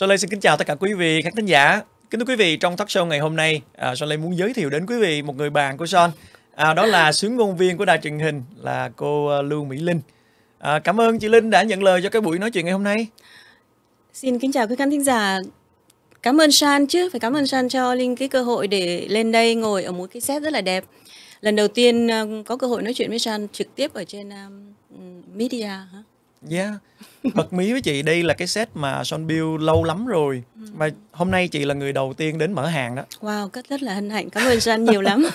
Soleil xin kính chào tất cả quý vị khán thính giả. Kính thưa quý vị, trong talk show ngày hôm nay, à, Soleil muốn giới thiệu đến quý vị một người bạn của Son. À, đó là sướng ngôn viên của đài truyền hình là cô à, Lưu Mỹ Linh. À, cảm ơn chị Linh đã nhận lời cho cái buổi nói chuyện ngày hôm nay. Xin kính chào quý khán thính giả. Cảm ơn San chứ, phải cảm ơn San cho Linh cái cơ hội để lên đây ngồi ở một cái set rất là đẹp. Lần đầu tiên à, có cơ hội nói chuyện với San trực tiếp ở trên um, media. Hả? Dạ, yeah. bật mí với chị đây là cái set mà Son Bill lâu lắm rồi ừ. Mà hôm nay chị là người đầu tiên đến mở hàng đó Wow, rất, rất là hân hạnh, cảm ơn Son nhiều lắm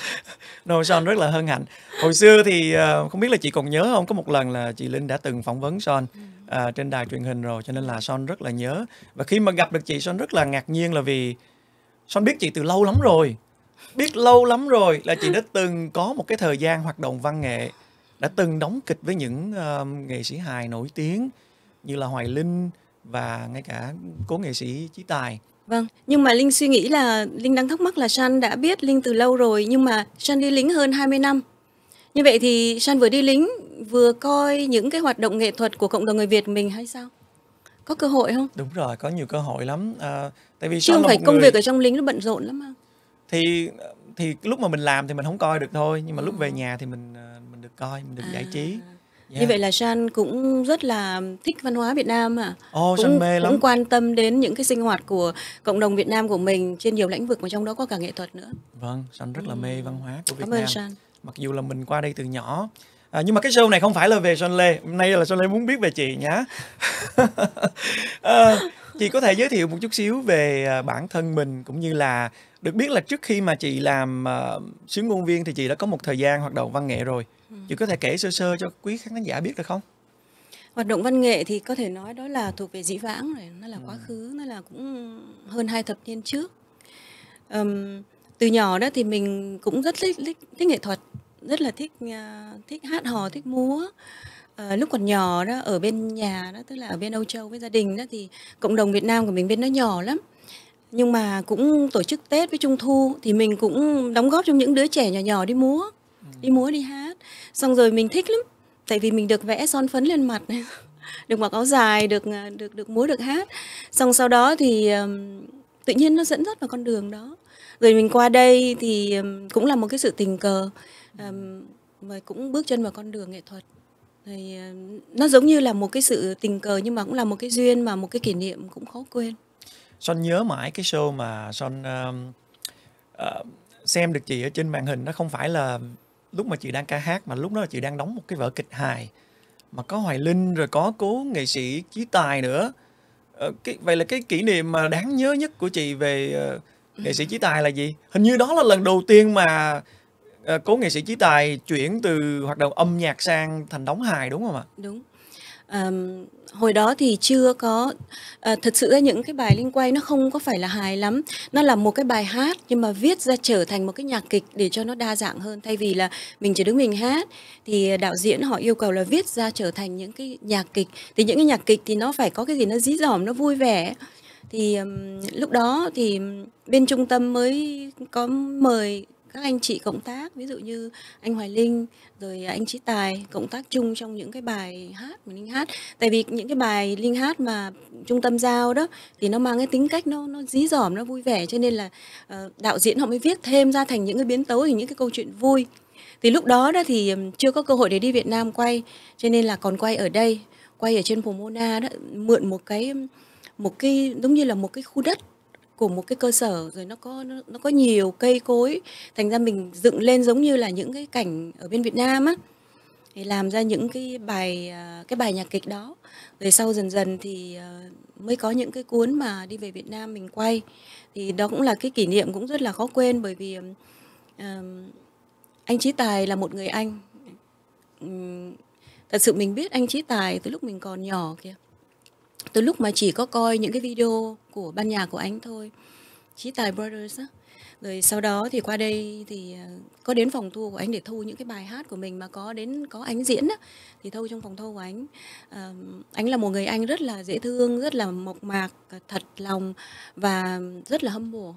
No, Son rất là hân hạnh Hồi xưa thì ờ, không biết là chị còn nhớ không Có một lần là chị Linh đã từng phỏng vấn Son à, ừ. ờ, trên đài truyền hình rồi Cho nên là Son rất là nhớ Và khi mà gặp được chị Son rất là ngạc nhiên là vì Son biết chị từ lâu lắm rồi Biết lâu lắm rồi là chị đã từng có một cái thời gian hoạt động văn nghệ đã từng đóng kịch với những uh, nghệ sĩ hài nổi tiếng như là Hoài Linh và ngay cả cố nghệ sĩ Chí Tài. Vâng, nhưng mà Linh suy nghĩ là Linh đang thắc mắc là San đã biết Linh từ lâu rồi nhưng mà San đi lính hơn 20 năm. Như vậy thì San vừa đi lính vừa coi những cái hoạt động nghệ thuật của cộng đồng người Việt mình hay sao? Có cơ hội không? Đúng rồi, có nhiều cơ hội lắm. À, tại vì Chứ không phải công người... việc ở trong lính nó bận rộn lắm mà. Thì thì lúc mà mình làm thì mình không coi được thôi nhưng mà lúc về ờ. nhà thì mình ờ, coi mình được à. giải trí Yeah. Như vậy là San cũng rất là thích văn hóa Việt Nam à? Ồ, cũng, mê lắm. Cũng quan tâm đến những cái sinh hoạt của cộng đồng Việt Nam của mình trên nhiều lĩnh vực mà trong đó có cả nghệ thuật nữa. Vâng, San rất là mê văn hóa của Việt Cảm Nam. Cảm ơn San. Mặc dù là mình qua đây từ nhỏ, À, nhưng mà cái show này không phải là về Son Lê Hôm nay là Son Lê muốn biết về chị nhá à, Chị có thể giới thiệu một chút xíu về à, bản thân mình Cũng như là được biết là trước khi mà chị làm uh, sướng ngôn viên Thì chị đã có một thời gian hoạt động văn nghệ rồi Ừ. chị có thể kể sơ sơ cho quý khán giả biết được không hoạt động văn nghệ thì có thể nói đó là thuộc về dĩ vãng rồi nó là ừ. quá khứ nó là cũng hơn hai thập niên trước um, từ nhỏ đó thì mình cũng rất thích, thích, thích nghệ thuật rất là thích à, thích hát hò thích múa à, lúc còn nhỏ đó ở bên nhà đó tức là ở bên Âu Châu với gia đình đó thì cộng đồng Việt Nam của mình bên nó nhỏ lắm nhưng mà cũng tổ chức Tết với Trung Thu thì mình cũng đóng góp trong những đứa trẻ nhỏ nhỏ đi múa đi múa đi hát xong rồi mình thích lắm tại vì mình được vẽ son phấn lên mặt được mặc áo dài được à, được được múa được hát xong sau đó thì tự nhiên nó dẫn dắt vào con đường đó rồi mình qua đây thì cũng là một cái sự tình cờ mà cũng bước chân vào con đường nghệ thuật thì nó giống như là một cái sự tình cờ nhưng mà cũng là một cái duyên mà một cái kỷ niệm cũng khó quên son nhớ mãi cái show mà son uh, uh, xem được chị ở trên màn hình nó không phải là lúc mà chị đang ca hát mà lúc đó là chị đang đóng một cái vở kịch hài mà có Hoài Linh rồi có cố nghệ sĩ Chí Tài nữa. Ờ, cái vậy là cái kỷ niệm mà đáng nhớ nhất của chị về uh, nghệ sĩ Chí Tài là gì? Hình như đó là lần đầu tiên mà uh, cố nghệ sĩ Chí Tài chuyển từ hoạt động âm nhạc sang thành đóng hài đúng không ạ? Đúng um, hồi đó thì chưa có uh, thật sự ra những cái bài liên quay nó không có phải là hài lắm nó là một cái bài hát nhưng mà viết ra trở thành một cái nhạc kịch để cho nó đa dạng hơn thay vì là mình chỉ đứng mình hát thì đạo diễn họ yêu cầu là viết ra trở thành những cái nhạc kịch thì những cái nhạc kịch thì nó phải có cái gì nó dí dỏm nó vui vẻ thì um, lúc đó thì bên trung tâm mới có mời các anh chị cộng tác ví dụ như anh Hoài Linh rồi anh Chí Tài cộng tác chung trong những cái bài hát mà Linh hát tại vì những cái bài Linh hát mà trung tâm giao đó thì nó mang cái tính cách nó nó dí dỏm nó vui vẻ cho nên là ờ, đạo diễn họ mới viết thêm ra thành những cái biến tấu thì những cái câu chuyện vui thì lúc đó đó thì chưa có cơ hội để đi Việt Nam quay cho nên là còn quay ở đây quay ở trên Pomona đó mượn một cái một cái giống như là một cái khu đất của một cái cơ sở rồi nó có nó có nhiều cây cối thành ra mình dựng lên giống như là những cái cảnh ở bên Việt Nam á thì làm ra những cái bài à, cái bài nhạc kịch đó về sau dần dần thì à, mới có những cái cuốn mà đi về Việt Nam mình quay thì đó cũng là cái kỷ niệm cũng rất là khó quên bởi vì uh, anh Chí Tài là một người anh um, thật sự mình biết anh Chí Tài từ lúc mình còn nhỏ kìa từ lúc mà chỉ có coi những cái video của ban nhạc của anh thôi Chí Tài Brothers á rồi sau đó thì qua đây thì à, có đến phòng thu của anh để thu những cái bài hát của mình mà có đến có anh diễn á, thì thu trong phòng thu của anh à, anh là một người anh rất là dễ thương rất là mộc mạc à, thật lòng và rất là hâm mộ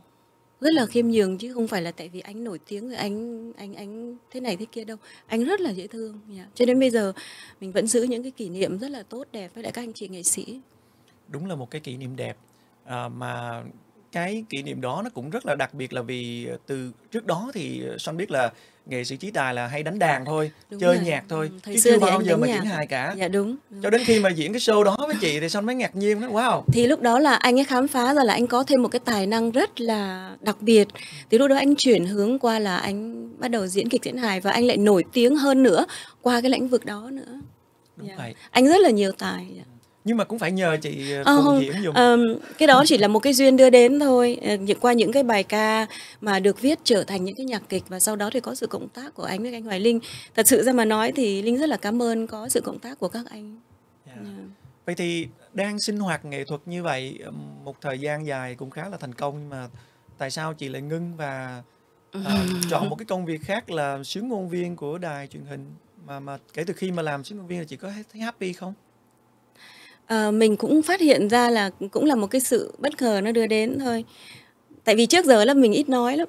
rất là khiêm nhường chứ không phải là tại vì anh nổi tiếng rồi anh anh anh thế này thế kia đâu anh rất là dễ thương yeah. cho đến bây giờ mình vẫn giữ những cái kỷ niệm rất là tốt đẹp với lại các anh chị nghệ sĩ đúng là một cái kỷ niệm đẹp à, mà cái kỷ niệm đó nó cũng rất là đặc biệt là vì từ trước đó thì son biết là nghệ sĩ trí tài là hay đánh đàn thôi đúng chơi rồi. nhạc thôi ừ, Thời chứ chưa bao giờ mà diễn hài cả dạ đúng, đúng cho đến khi mà diễn cái show đó với chị thì son mới ngạc nhiên đó wow thì lúc đó là anh ấy khám phá ra là anh có thêm một cái tài năng rất là đặc biệt thì lúc đó anh chuyển hướng qua là anh bắt đầu diễn kịch diễn hài và anh lại nổi tiếng hơn nữa qua cái lĩnh vực đó nữa đúng yeah. Dạ. vậy anh rất là nhiều tài yeah dạ nhưng mà cũng phải nhờ chị ờ, không, ờ, Diễm dùng um, cái đó chỉ là một cái duyên đưa đến thôi ờ, những qua những cái bài ca mà được viết trở thành những cái nhạc kịch và sau đó thì có sự cộng tác của anh với anh Hoài Linh thật sự ra mà nói thì Linh rất là cảm ơn có sự cộng tác của các anh yeah. Dạ. Yeah. Dạ. vậy thì đang sinh hoạt nghệ thuật như vậy một thời gian dài cũng khá là thành công nhưng mà tại sao chị lại ngưng và uh, chọn một cái công việc khác là sướng ngôn viên của đài truyền hình mà mà kể từ khi mà làm sướng ngôn viên là chị có thấy happy không Ờ, mình cũng phát hiện ra là cũng là một cái sự bất ngờ nó đưa đến thôi. Tại vì trước giờ là mình ít nói lắm,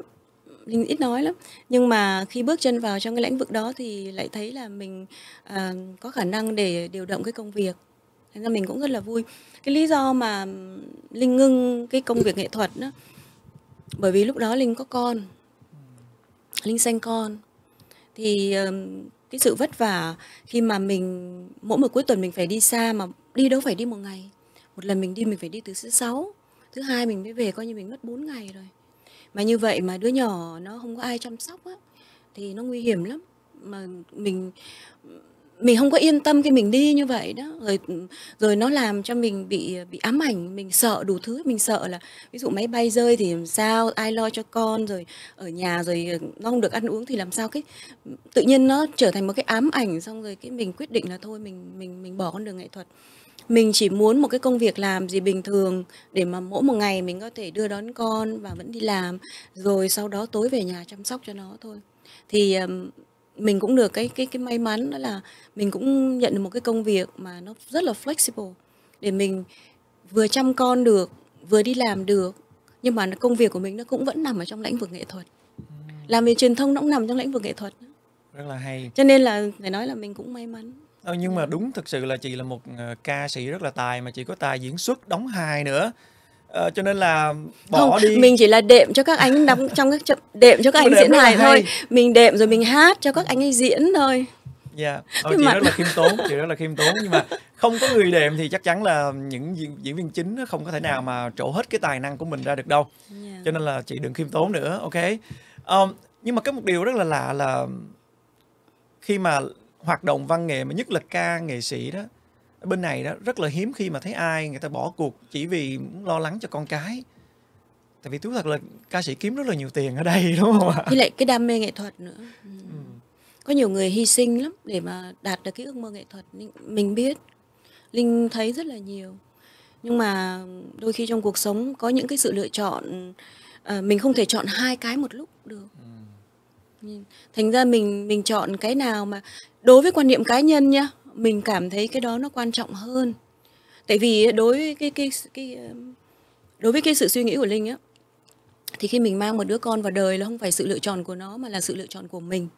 mình ít nói lắm. Nhưng mà khi bước chân vào trong cái lĩnh vực đó thì lại thấy là mình à, có khả năng để điều động cái công việc. Thành ra mình cũng rất là vui. Cái lý do mà Linh ngưng cái công việc nghệ thuật đó, bởi vì lúc đó Linh có con, Linh sinh con. Thì ờ, cái sự vất vả khi mà mình mỗi một cuối tuần mình phải đi xa mà đi đâu phải đi một ngày một lần mình đi mình phải đi từ thứ sáu thứ hai mình mới về coi như mình mất 4 ngày rồi mà như vậy mà đứa nhỏ nó không có ai chăm sóc á thì nó nguy hiểm lắm mà mình mình không có yên tâm khi mình đi như vậy đó rồi rồi nó làm cho mình bị bị ám ảnh mình sợ đủ thứ mình sợ là ví dụ máy bay rơi thì làm sao ai lo cho con rồi ở nhà rồi nó không được ăn uống thì làm sao cái tự nhiên nó trở thành một cái ám ảnh xong rồi cái mình quyết định là thôi mình mình mình bỏ con đường nghệ thuật mình chỉ muốn một cái công việc làm gì bình thường để mà mỗi một ngày mình có thể đưa đón con và vẫn đi làm rồi sau đó tối về nhà chăm sóc cho nó thôi thì mình cũng được cái cái cái may mắn đó là mình cũng nhận được một cái công việc mà nó rất là flexible để mình vừa chăm con được vừa đi làm được nhưng mà công việc của mình nó cũng vẫn nằm ở trong lĩnh vực nghệ thuật làm về truyền thông nó cũng nằm trong lĩnh vực nghệ thuật rất là hay cho nên là phải nói là mình cũng may mắn Ờ, nhưng mà đúng thực sự là chị là một ờ, ca sĩ rất là tài mà chị có tài diễn xuất đóng hài nữa ờ, cho nên là bỏ không, đi mình chỉ là đệm cho các anh đóng trong các đệm cho các anh diễn hài thôi mình đệm rồi mình hát cho các anh ấy diễn thôi Dạ, ờ, chị Cái rất là khiêm tốn, chị rất là khiêm tốn nhưng mà không có người đệm thì chắc chắn là những diễn, diễn viên chính không có thể nào mà trổ hết cái tài năng của mình ra được đâu. Dạ. Cho nên là chị đừng khiêm tốn nữa, ok. Ờ, nhưng mà có một điều rất là lạ là khi mà hoạt động văn nghệ mà nhất là ca nghệ sĩ đó bên này đó rất là hiếm khi mà thấy ai người ta bỏ cuộc chỉ vì lo lắng cho con cái tại vì thú thật là ca sĩ kiếm rất là nhiều tiền ở đây đúng không ạ Thì lại cái đam mê nghệ thuật nữa ừ. Ừ. có nhiều người hy sinh lắm để mà đạt được cái ước mơ nghệ thuật mình biết linh thấy rất là nhiều nhưng mà đôi khi trong cuộc sống có những cái sự lựa chọn ờ, mình không thể chọn hai cái một lúc được ừ. thành ra mình mình chọn cái nào mà đối với quan niệm cá nhân nhá mình cảm thấy cái đó nó quan trọng hơn tại vì đối với cái cái cái ờ, đối với cái sự suy nghĩ của linh á thì khi mình mang một đứa con vào đời là không phải sự lựa chọn của nó mà là sự lựa chọn của mình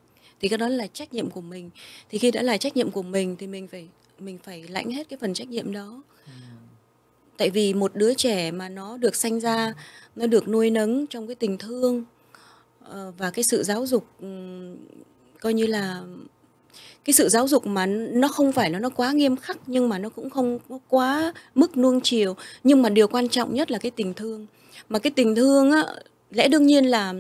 thì cái đó là trách nhiệm của mình thì khi đã là trách nhiệm của mình thì mình phải mình phải lãnh hết cái phần trách nhiệm đó ừ. tại vì một đứa trẻ mà nó được sanh ra nó được nuôi nấng trong cái tình thương ờ, và cái sự giáo dục coi như là cái sự giáo dục mà nó không phải là nó quá nghiêm khắc nhưng mà nó cũng không quá mức nuông chiều nhưng mà điều quan trọng nhất là cái tình thương mà cái tình thương á, lẽ đương nhiên là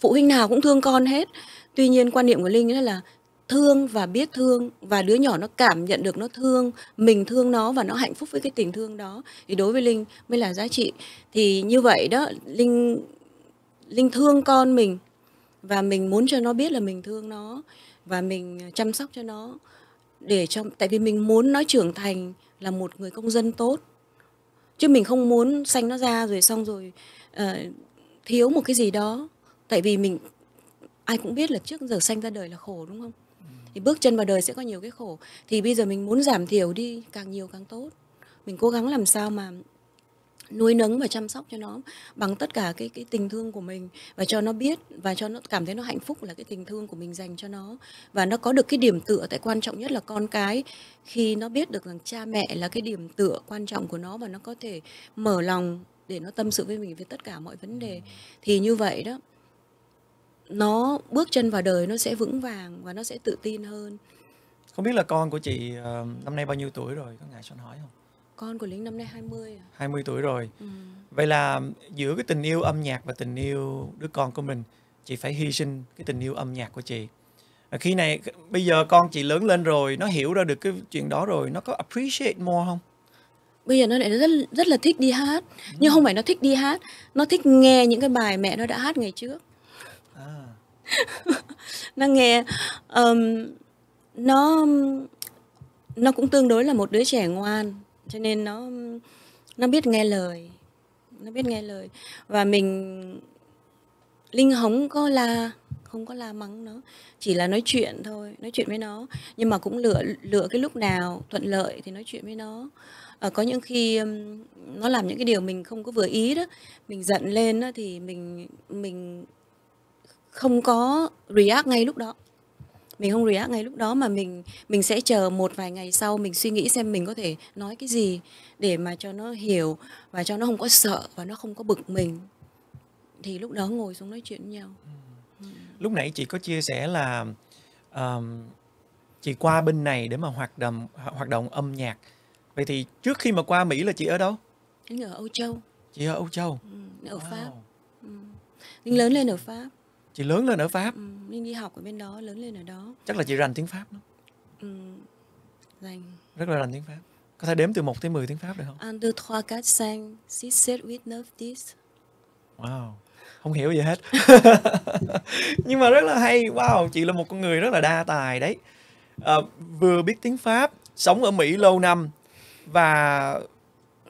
phụ huynh nào cũng thương con hết tuy nhiên quan niệm của linh đó là thương và biết thương và đứa nhỏ nó cảm nhận được nó thương mình thương nó và nó hạnh phúc với cái tình thương đó thì đối với linh mới là giá trị thì như vậy đó linh linh thương con mình và mình muốn cho nó biết là mình thương nó và mình à, chăm sóc cho nó để cho tại vì mình muốn nó trưởng thành là một người công dân tốt chứ mình không muốn sanh nó ra rồi xong rồi uh, thiếu một cái gì đó tại vì mình ai cũng biết là trước giờ sanh ra đời là khổ đúng không thì bước chân vào đời sẽ có nhiều cái khổ thì bây giờ mình muốn giảm thiểu đi càng nhiều càng tốt mình cố gắng làm sao mà nuôi nấng và chăm sóc cho nó bằng tất cả cái cái tình thương của mình và cho nó biết và cho nó cảm thấy nó hạnh phúc là cái tình thương của mình dành cho nó và nó có được cái điểm tựa tại quan trọng nhất là con cái khi nó biết được rằng cha mẹ là cái điểm tựa quan trọng của nó và nó có thể mở lòng để nó tâm sự với mình về tất cả mọi vấn đề thì như vậy đó nó bước chân vào đời nó sẽ vững vàng và nó sẽ tự tin hơn không biết là con của chị ờ, năm nay bao nhiêu tuổi rồi có ngài cho hỏi không con của Linh năm nay 20 à? 20 tuổi rồi. Ừ. Vậy là giữa cái tình yêu âm nhạc và tình yêu đứa con của mình, chị phải hy sinh cái tình yêu âm nhạc của chị. khi này bây giờ con chị lớn lên rồi, nó hiểu ra được cái chuyện đó rồi, nó có appreciate more không? Bây giờ nó lại rất rất là thích đi hát, ừ. nhưng không phải nó thích đi hát, nó thích nghe những cái bài mẹ nó đã hát ngày trước. À. nó nghe um, nó nó cũng tương đối là một đứa trẻ ngoan cho nên nó nó biết nghe lời nó biết nghe lời và mình linh hống có la không có la mắng nó chỉ là nói chuyện thôi nói chuyện với nó nhưng mà cũng lựa lựa cái lúc nào thuận lợi thì nói chuyện với nó à, có những khi nó làm những cái điều mình không có vừa ý đó mình giận lên đó, thì mình mình không có react ngay lúc đó mình không react ngay lúc đó mà mình mình sẽ chờ một vài ngày sau mình suy nghĩ xem mình có thể nói cái gì để mà cho nó hiểu và cho nó không có sợ và nó không có bực mình thì lúc đó ngồi xuống nói chuyện với nhau ừ. lúc nãy chị có chia sẻ là um, chị qua bên này để mà hoạt động hoạt động âm nhạc vậy thì trước khi mà qua mỹ là chị ở đâu chị ở âu châu chị ở âu châu ừ, ở wow. pháp ừ. linh lớn lên ở pháp chị lớn lên ở pháp ừ, mình đi học ở bên đó lớn lên ở đó chắc là chị rành tiếng pháp lắm ừ, rất là rành tiếng pháp có thể đếm từ 1 tới 10 tiếng Pháp được không? 1, 2, 3, 4, 5, 6, 7, 8, 9, Wow, không hiểu gì hết Nhưng mà rất là hay Wow, chị là một con người rất là đa tài đấy à, Vừa biết tiếng Pháp Sống ở Mỹ lâu năm Và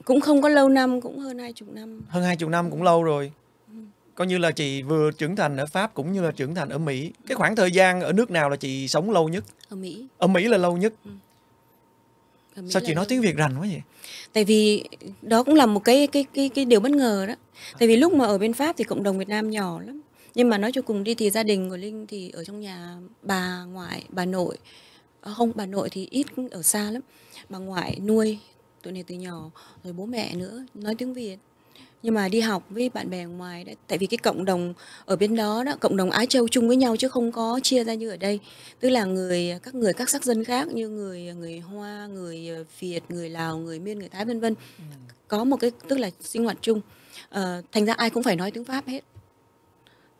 Cũng không có lâu năm, cũng hơn hai chục năm Hơn hai chục năm cũng lâu rồi coi như là chị vừa trưởng thành ở Pháp cũng như là trưởng thành ở Mỹ. Cái khoảng thời gian ở nước nào là chị sống lâu nhất? Ở Mỹ. Ở Mỹ là lâu nhất. Ừ. Sao chị nói tiếng Việt rành quá vậy? Tại vì đó cũng là một cái cái cái cái điều bất ngờ đó. À. Tại vì lúc mà ở bên Pháp thì cộng đồng Việt Nam nhỏ lắm. Nhưng mà nói cho cùng đi thì gia đình của Linh thì ở trong nhà bà ngoại, bà nội. À, không, bà nội thì ít ở xa lắm. Bà ngoại nuôi tụi này từ nhỏ rồi bố mẹ nữa nói tiếng Việt nhưng mà đi học với bạn bè ngoài đấy, tại vì cái cộng đồng ở bên đó đó cộng đồng Á Châu chung với nhau chứ không có chia ra như ở đây tức là người các người các sắc dân khác như người người Hoa người ờ, Việt người Lào người Miên người Thái vân vân ừ. có một cái tức là sinh hoạt chung à, thành ra ai cũng phải nói tiếng Pháp hết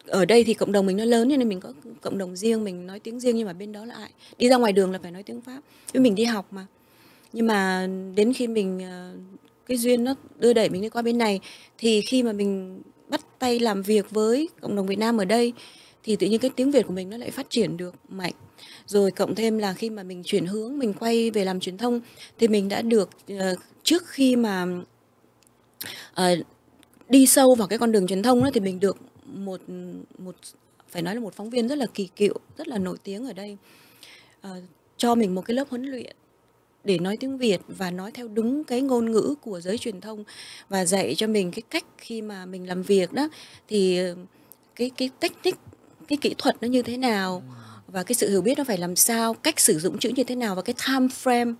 ở đây thì cộng đồng mình nó lớn cho nên mình có cộng đồng riêng mình nói tiếng riêng nhưng mà bên đó là ai đi ra ngoài đường là phải nói tiếng Pháp với mình đi học mà nhưng mà đến khi mình ờ, cái duyên nó đưa đẩy mình đi qua bên này thì khi mà mình bắt tay làm việc với cộng đồng Việt Nam ở đây thì tự nhiên cái tiếng Việt của mình nó lại phát triển được mạnh. Rồi cộng thêm là khi mà mình chuyển hướng, mình quay về làm truyền thông thì mình đã được ờ, trước khi mà uh, đi sâu vào cái con đường truyền thông đó, thì mình được một một phải nói là một phóng viên rất là kỳ cựu, rất là nổi tiếng ở đây uh, cho mình một cái lớp huấn luyện để nói tiếng Việt và nói theo đúng cái ngôn ngữ của giới truyền thông và dạy cho mình cái cách khi mà mình làm việc đó thì ờ, cái cái technique cái kỹ thuật nó như thế nào ừ. và cái sự hiểu biết nó phải làm sao cách sử dụng chữ như thế nào và cái time frame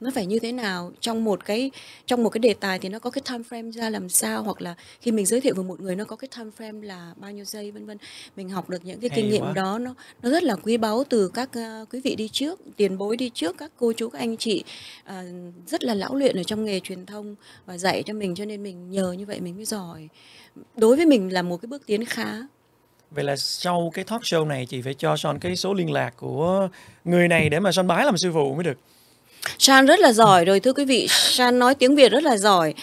nó phải như thế nào trong một cái trong một cái đề tài thì nó có cái time frame ra làm sao hoặc là khi mình giới thiệu với một người nó có cái time frame là bao nhiêu giây vân vân mình học được những cái Hay kinh nghiệm quá. đó nó nó rất là quý báu từ các uh, quý vị đi trước tiền bối đi trước các cô chú các anh chị uh, rất là lão luyện ở trong nghề truyền thông và dạy cho mình cho nên mình nhờ như vậy mình mới giỏi đối với mình là một cái bước tiến khá Vậy là sau cái talk show này chị phải cho Son cái số liên lạc của người này để mà Son bái làm sư phụ mới được. Shan rất là giỏi rồi thưa quý vị, Shan nói tiếng Việt rất là giỏi.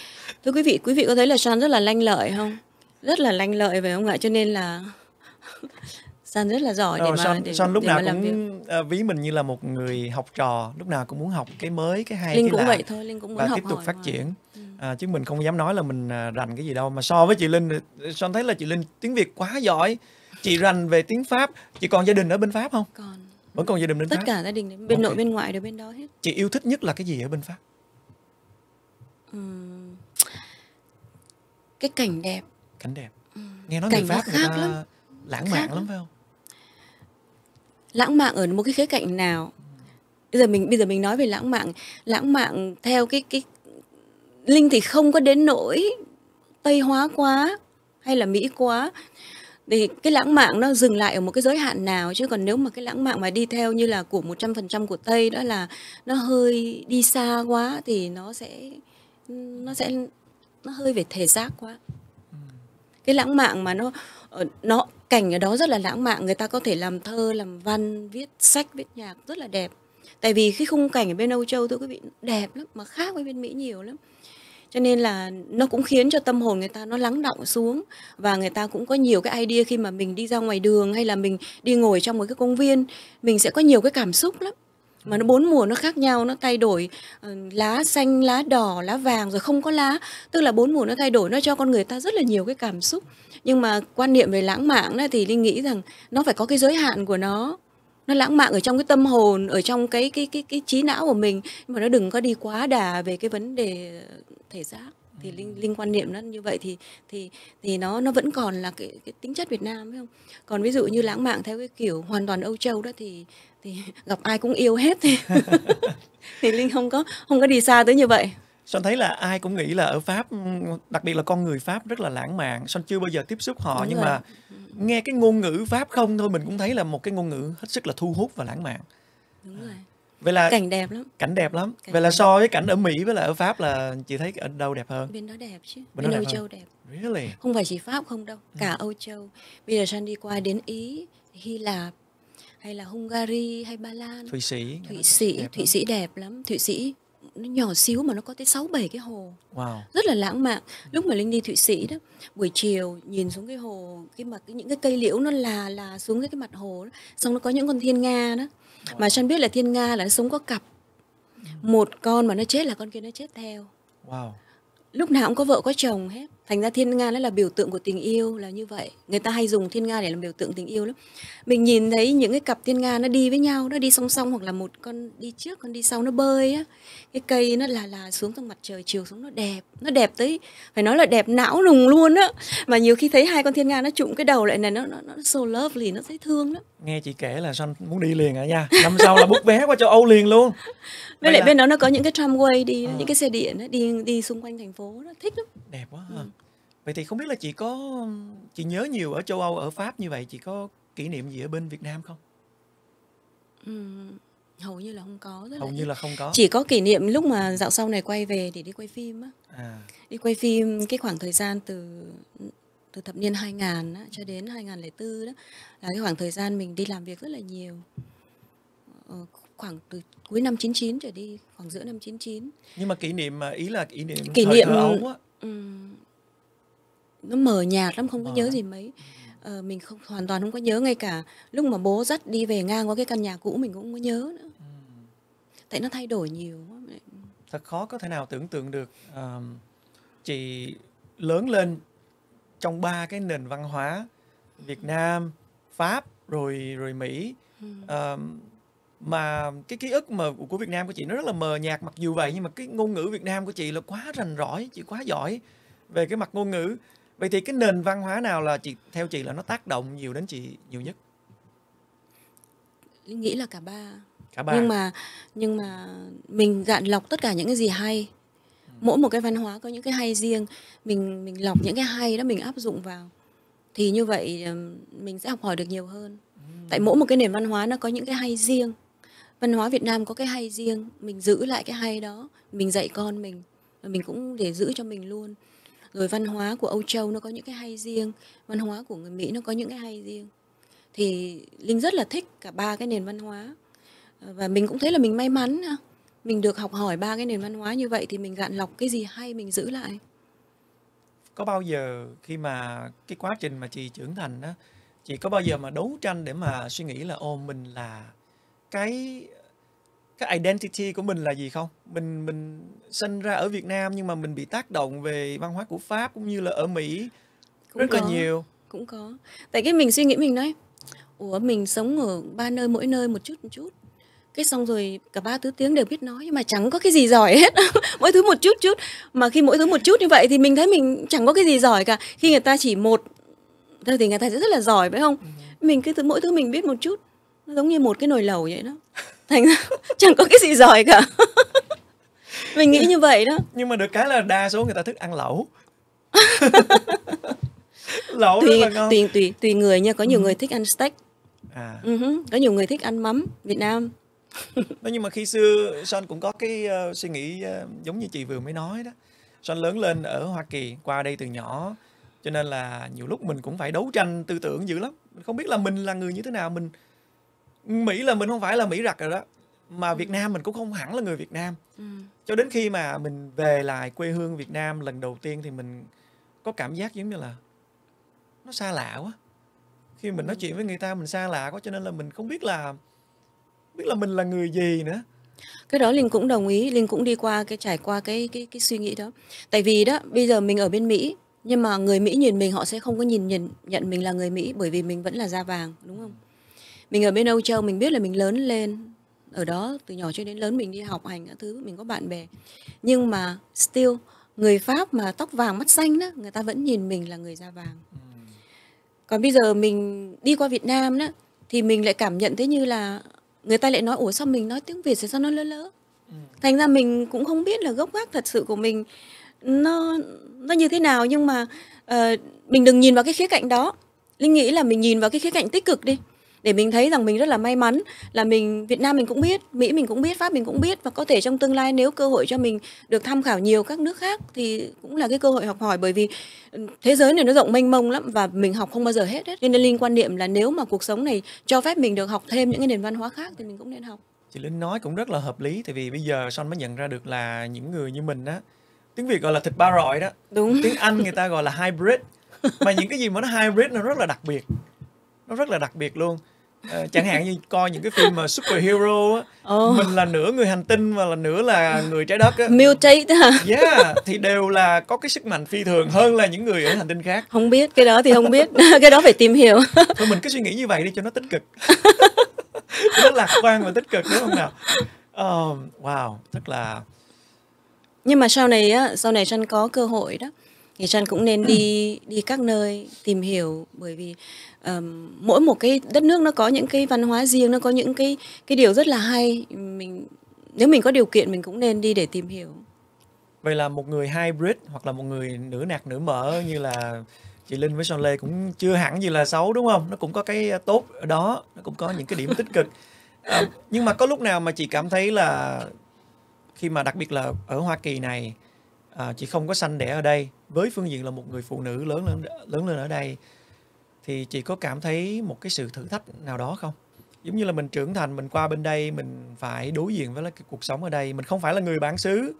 Thưa quý vị, quý vị có thấy là Shan rất là lanh lợi không? Rất là lanh lợi phải không ạ? Cho nên là San rất là giỏi Rồi, để ờ, mà San, để, San lúc để nào mà cũng việc. Ờ, ví mình như là một người học trò lúc nào cũng muốn học cái mới cái hay Linh cái cũng lạ, vậy thôi Linh cũng muốn và học tiếp tục hỏi, phát hỏi. triển ừ. à, chứ mình không dám nói là mình à, rành cái gì đâu mà so với chị Linh San thấy là chị Linh tiếng Việt quá giỏi chị rành về tiếng Pháp chị còn gia đình ở bên Pháp không còn vẫn còn gia đình bên tất pháp. cả gia đình đến bên okay. nội bên ngoại đều bên đó hết chị yêu thích nhất là cái gì ở bên pháp uhm, cái cảnh đẹp cảnh đẹp nghe nói cảnh người pháp người ta lắm. lãng mạn lắm. lắm phải không lãng mạn ở một cái khía cạnh nào bây giờ mình bây giờ mình nói về lãng mạn lãng mạn theo cái cái linh thì không có đến nỗi tây hóa quá hay là mỹ quá thì cái lãng mạn nó dừng lại ở một cái giới hạn nào chứ còn nếu mà cái lãng mạn mà đi theo như là của 100% của Tây đó là nó hơi đi xa quá thì nó sẽ nó sẽ nó hơi về thể xác quá ừ. cái lãng mạn mà nó ờ, nó cảnh ở đó rất là lãng mạn người ta có thể làm thơ làm văn viết sách viết nhạc rất là đẹp tại vì cái khung cảnh ở bên Âu Châu thưa quý vị đẹp lắm mà khác với bên Mỹ nhiều lắm cho nên là nó cũng khiến cho tâm hồn người ta nó lắng động xuống và người ta cũng có nhiều cái idea khi mà mình đi ra ngoài đường hay là mình đi ngồi trong một cái công viên mình sẽ có nhiều cái cảm xúc lắm mà nó bốn mùa nó khác nhau nó thay đổi ờ, lá xanh lá đỏ lá vàng rồi không có lá tức là bốn mùa nó thay đổi nó cho con người ta rất là nhiều cái cảm xúc nhưng mà quan niệm về lãng mạn thì linh nghĩ rằng nó phải có cái giới hạn của nó nó lãng mạn ở trong cái tâm hồn ở trong cái cái cái cái trí não của mình nhưng mà nó đừng có đi quá đà về cái vấn đề ờ, thể xác thì ừ. linh linh quan niệm nó như vậy thì thì thì nó nó vẫn còn là cái, cái tính chất Việt Nam phải không còn ví dụ như lãng mạn theo cái kiểu hoàn toàn Âu Châu đó thì thì gặp ai cũng yêu hết thì thì linh không có không có đi xa tới như vậy Son thấy là ai cũng nghĩ là ở Pháp, đặc biệt là con người Pháp rất là lãng mạn. Son chưa bao giờ tiếp xúc họ Đúng nhưng rồi. mà nghe cái ngôn ngữ Pháp không thôi mình cũng thấy là một cái ngôn ngữ hết sức là thu hút và lãng mạn. Đúng rồi. Vậy là cảnh đẹp lắm. Cảnh đẹp lắm. Cảnh Vậy là so với cảnh ở Mỹ với là ở Pháp là chị thấy ở đâu đẹp hơn? Bên đó đẹp chứ. Bên, Bên Âu Châu đẹp. Really? Không phải chỉ Pháp không đâu, cả ừ. Âu Châu. Bây giờ San đi qua đến Ý, Hy Lạp, hay là Hungary hay Ba Lan Thụy Sĩ Thụy Sĩ Thụy Sĩ đẹp lắm Thụy Sĩ nó nhỏ xíu mà nó có tới 6 7 cái hồ. Wow. Rất là lãng mạn. Ừ. Lúc mà Linh đi Thụy Sĩ đó, buổi chiều nhìn xuống cái hồ cái mặt những cái cây liễu nó là là xuống cái, cái mặt hồ đó. xong nó có những con thiên nga đó. Wow. Mà Chan biết là thiên nga là nó sống có cặp. Ừ. Một con mà nó chết là con kia nó chết theo. Wow. Lúc nào cũng có vợ có chồng hết thành ra thiên nga nó là biểu tượng của tình yêu là như vậy người ta hay dùng thiên nga để làm biểu tượng tình yêu lắm mình nhìn thấy những cái cặp thiên nga nó đi với nhau nó đi song song hoặc là một con đi trước con đi sau nó bơi á cái cây nó là là xuống trong mặt trời chiều xuống nó đẹp nó đẹp tới phải nói là đẹp não nùng luôn á mà nhiều khi thấy hai con thiên nga nó trụng cái đầu lại này nó nó nó so lovely nó dễ thương lắm nghe chị kể là sanh muốn đi liền à nha năm sau là bút vé qua châu âu liền luôn với lại là... bên đó nó có những cái tramway đi à. những cái xe điện đó, đi đi xung quanh thành phố nó thích lắm đẹp quá Ừ Vậy thì không biết là chị có chị nhớ nhiều ở châu Âu, ở Pháp như vậy, chị có kỷ niệm gì ở bên Việt Nam không? Ừm, hầu như là không có rất hầu là như ít. là không có chỉ có kỷ niệm lúc mà dạo sau này quay về để đi quay phim á à, đi quay phim cái khoảng thời gian từ từ thập niên 2000 á, cho đến 2004 đó là cái khoảng thời gian mình đi làm việc rất là nhiều ờ, khoảng từ cuối năm 99 trở đi khoảng giữa năm 99 nhưng mà kỷ niệm mà ý là kỷ niệm kỷ thời niệm châu Âu á, ừm, nó mờ nhạt lắm không có nhớ ờ. gì mấy ờ, mình không hoàn toàn không có nhớ ngay cả lúc mà bố dắt đi về ngang qua cái căn nhà cũ mình cũng không có nhớ nữa ừ. tại nó thay đổi nhiều thật khó có thể nào tưởng tượng được uh, chị lớn lên trong ba cái nền văn hóa Việt ừ. Nam Pháp rồi rồi Mỹ uh, mà cái ký ức mà của Việt Nam của chị nó rất là mờ nhạt mặc dù vậy nhưng mà cái ngôn ngữ Việt Nam của chị là quá rành rõi chị quá giỏi về cái mặt ngôn ngữ vậy thì cái nền văn hóa nào là chị theo chị là nó tác động nhiều đến chị nhiều nhất nghĩ là cả ba cả ba nhưng mà nhưng mà mình gạn lọc tất cả những cái gì hay ừ. mỗi một cái văn hóa có những cái hay riêng mình mình lọc những cái hay đó mình áp dụng vào thì như vậy mình sẽ học hỏi được nhiều hơn ừ. tại mỗi một cái nền văn hóa nó có những cái hay riêng văn hóa Việt Nam có cái hay riêng mình giữ lại cái hay đó mình dạy con mình mình cũng để giữ cho mình luôn rồi văn hóa của Âu Châu nó có những cái hay riêng văn hóa của người Mỹ nó có những cái hay riêng thì Linh rất là thích cả ba cái nền văn hóa và mình cũng thấy là mình may mắn mình được học hỏi ba cái nền văn hóa như vậy thì mình gạn lọc cái gì hay mình giữ lại có bao giờ khi mà cái quá trình mà chị trưởng thành đó chị có bao giờ mà đấu tranh để mà suy nghĩ là ô mình là cái cái identity của mình là gì không mình mình sinh ra ở Việt Nam nhưng mà mình bị tác động về văn hóa của Pháp cũng như là ở Mỹ cũng rất có, là nhiều cũng có tại cái mình suy nghĩ mình đấy ủa mình sống ở ba nơi mỗi nơi một chút một chút cái xong rồi cả ba thứ tiếng đều biết nói nhưng mà chẳng có cái gì giỏi hết mỗi thứ một chút chút mà khi mỗi thứ một chút như vậy thì mình thấy mình chẳng có cái gì giỏi cả khi người ta chỉ một thôi thì người ta sẽ rất là giỏi phải không ừ. mình cứ thứ mỗi thứ mình biết một chút nó giống như một cái nồi lẩu vậy đó thành ra chẳng có cái gì giỏi cả mình nghĩ như vậy đó nhưng mà được cái là đa số người ta thích ăn lẩu lẩu tùy, rất là ngon tùy tùy tùy người nha có nhiều ừ. người thích ăn steak à. uh có nhiều người thích ăn mắm Việt Nam nhưng mà khi xưa Son cũng có cái uh, suy nghĩ uh, giống như chị vừa mới nói đó Son lớn lên ở Hoa Kỳ qua đây từ nhỏ cho nên là nhiều lúc mình cũng phải đấu tranh tư tưởng dữ lắm không biết là mình là người như thế nào mình mỹ là mình không phải là mỹ rặc rồi đó mà Việt ừ. Nam mình cũng không hẳn là người Việt Nam ừ. cho đến khi mà mình về lại quê hương Việt Nam lần đầu tiên thì mình có cảm giác giống như là nó xa lạ quá khi mình nói ừ. chuyện với người ta mình xa lạ quá cho nên là mình không biết là biết là mình là người gì nữa cái đó linh cũng đồng ý linh cũng đi qua cái trải qua cái cái cái suy nghĩ đó tại vì đó bây giờ mình ở bên mỹ nhưng mà người mỹ nhìn mình họ sẽ không có nhìn nhận nhận mình là người mỹ bởi vì mình vẫn là da vàng đúng không mình ở bên Âu Châu mình biết là mình lớn lên ở đó từ nhỏ cho đến lớn mình đi học hành các thứ mình có bạn bè nhưng mà still người Pháp mà tóc vàng mắt xanh đó người ta vẫn nhìn mình là người da vàng ừ. còn bây giờ mình đi qua Việt Nam đó thì mình lại cảm nhận thế như là người ta lại nói ủa sao mình nói tiếng Việt thì sao nó lỡ lỡ ừ. thành ra mình cũng không biết là gốc gác thật sự của mình nó nó như thế nào nhưng mà uh, mình đừng nhìn vào cái khía cạnh đó linh nghĩ là mình nhìn vào cái khía cạnh tích cực đi để mình thấy rằng mình rất là may mắn là mình Việt Nam mình cũng biết, Mỹ mình cũng biết, Pháp mình cũng biết và có thể trong tương lai nếu cơ hội cho mình được tham khảo nhiều các nước khác thì cũng là cái cơ hội học hỏi bởi vì ừ, thế giới này nó rộng mênh mông lắm và mình học không bao giờ hết hết. Nên Linh quan niệm là nếu mà cuộc sống này cho phép mình được học thêm những cái nền văn hóa khác thì mình cũng nên học. Chị Linh nói cũng rất là hợp lý tại vì bây giờ Son mới nhận ra được là những người như mình á tiếng Việt gọi là thịt ba rọi đó. Đúng. Tiếng Anh người ta gọi là hybrid. Mà những cái gì mà nó hybrid nó rất là đặc biệt nó rất là đặc biệt luôn à, chẳng hạn như coi những cái phim mà superhero á oh. mình là nửa người hành tinh và là nửa là người trái đất á mutate hả yeah thì đều là có cái sức mạnh phi thường hơn là những người ở hành tinh khác không biết cái đó thì không biết cái đó phải tìm hiểu thôi mình cứ suy nghĩ như vậy đi cho nó tích cực nó lạc quan và tích cực đúng không nào oh, wow thật là nhưng mà sau này á sau này Trân có cơ hội đó thì Trân cũng nên đi đi các nơi tìm hiểu bởi vì um, mỗi một cái đất nước nó có những cái văn hóa riêng nó có những cái cái điều rất là hay mình nếu mình có điều kiện mình cũng nên đi để tìm hiểu vậy là một người hybrid hoặc là một người nửa nạc nửa mở như là chị Linh với Son Lê cũng chưa hẳn gì là xấu đúng không nó cũng có cái ờ, tốt ở đó nó cũng có những cái điểm tích cực à, nhưng mà có lúc nào mà chị cảm thấy là khi mà đặc biệt là ở Hoa Kỳ này à, chị không có sanh đẻ ở đây với phương diện là một người phụ nữ lớn lên lớn lên ở đây thì chị có cảm thấy một cái sự thử thách nào đó không giống như là mình trưởng thành mình qua bên đây mình phải đối diện với cái cuộc sống ở đây mình không phải là người bản xứ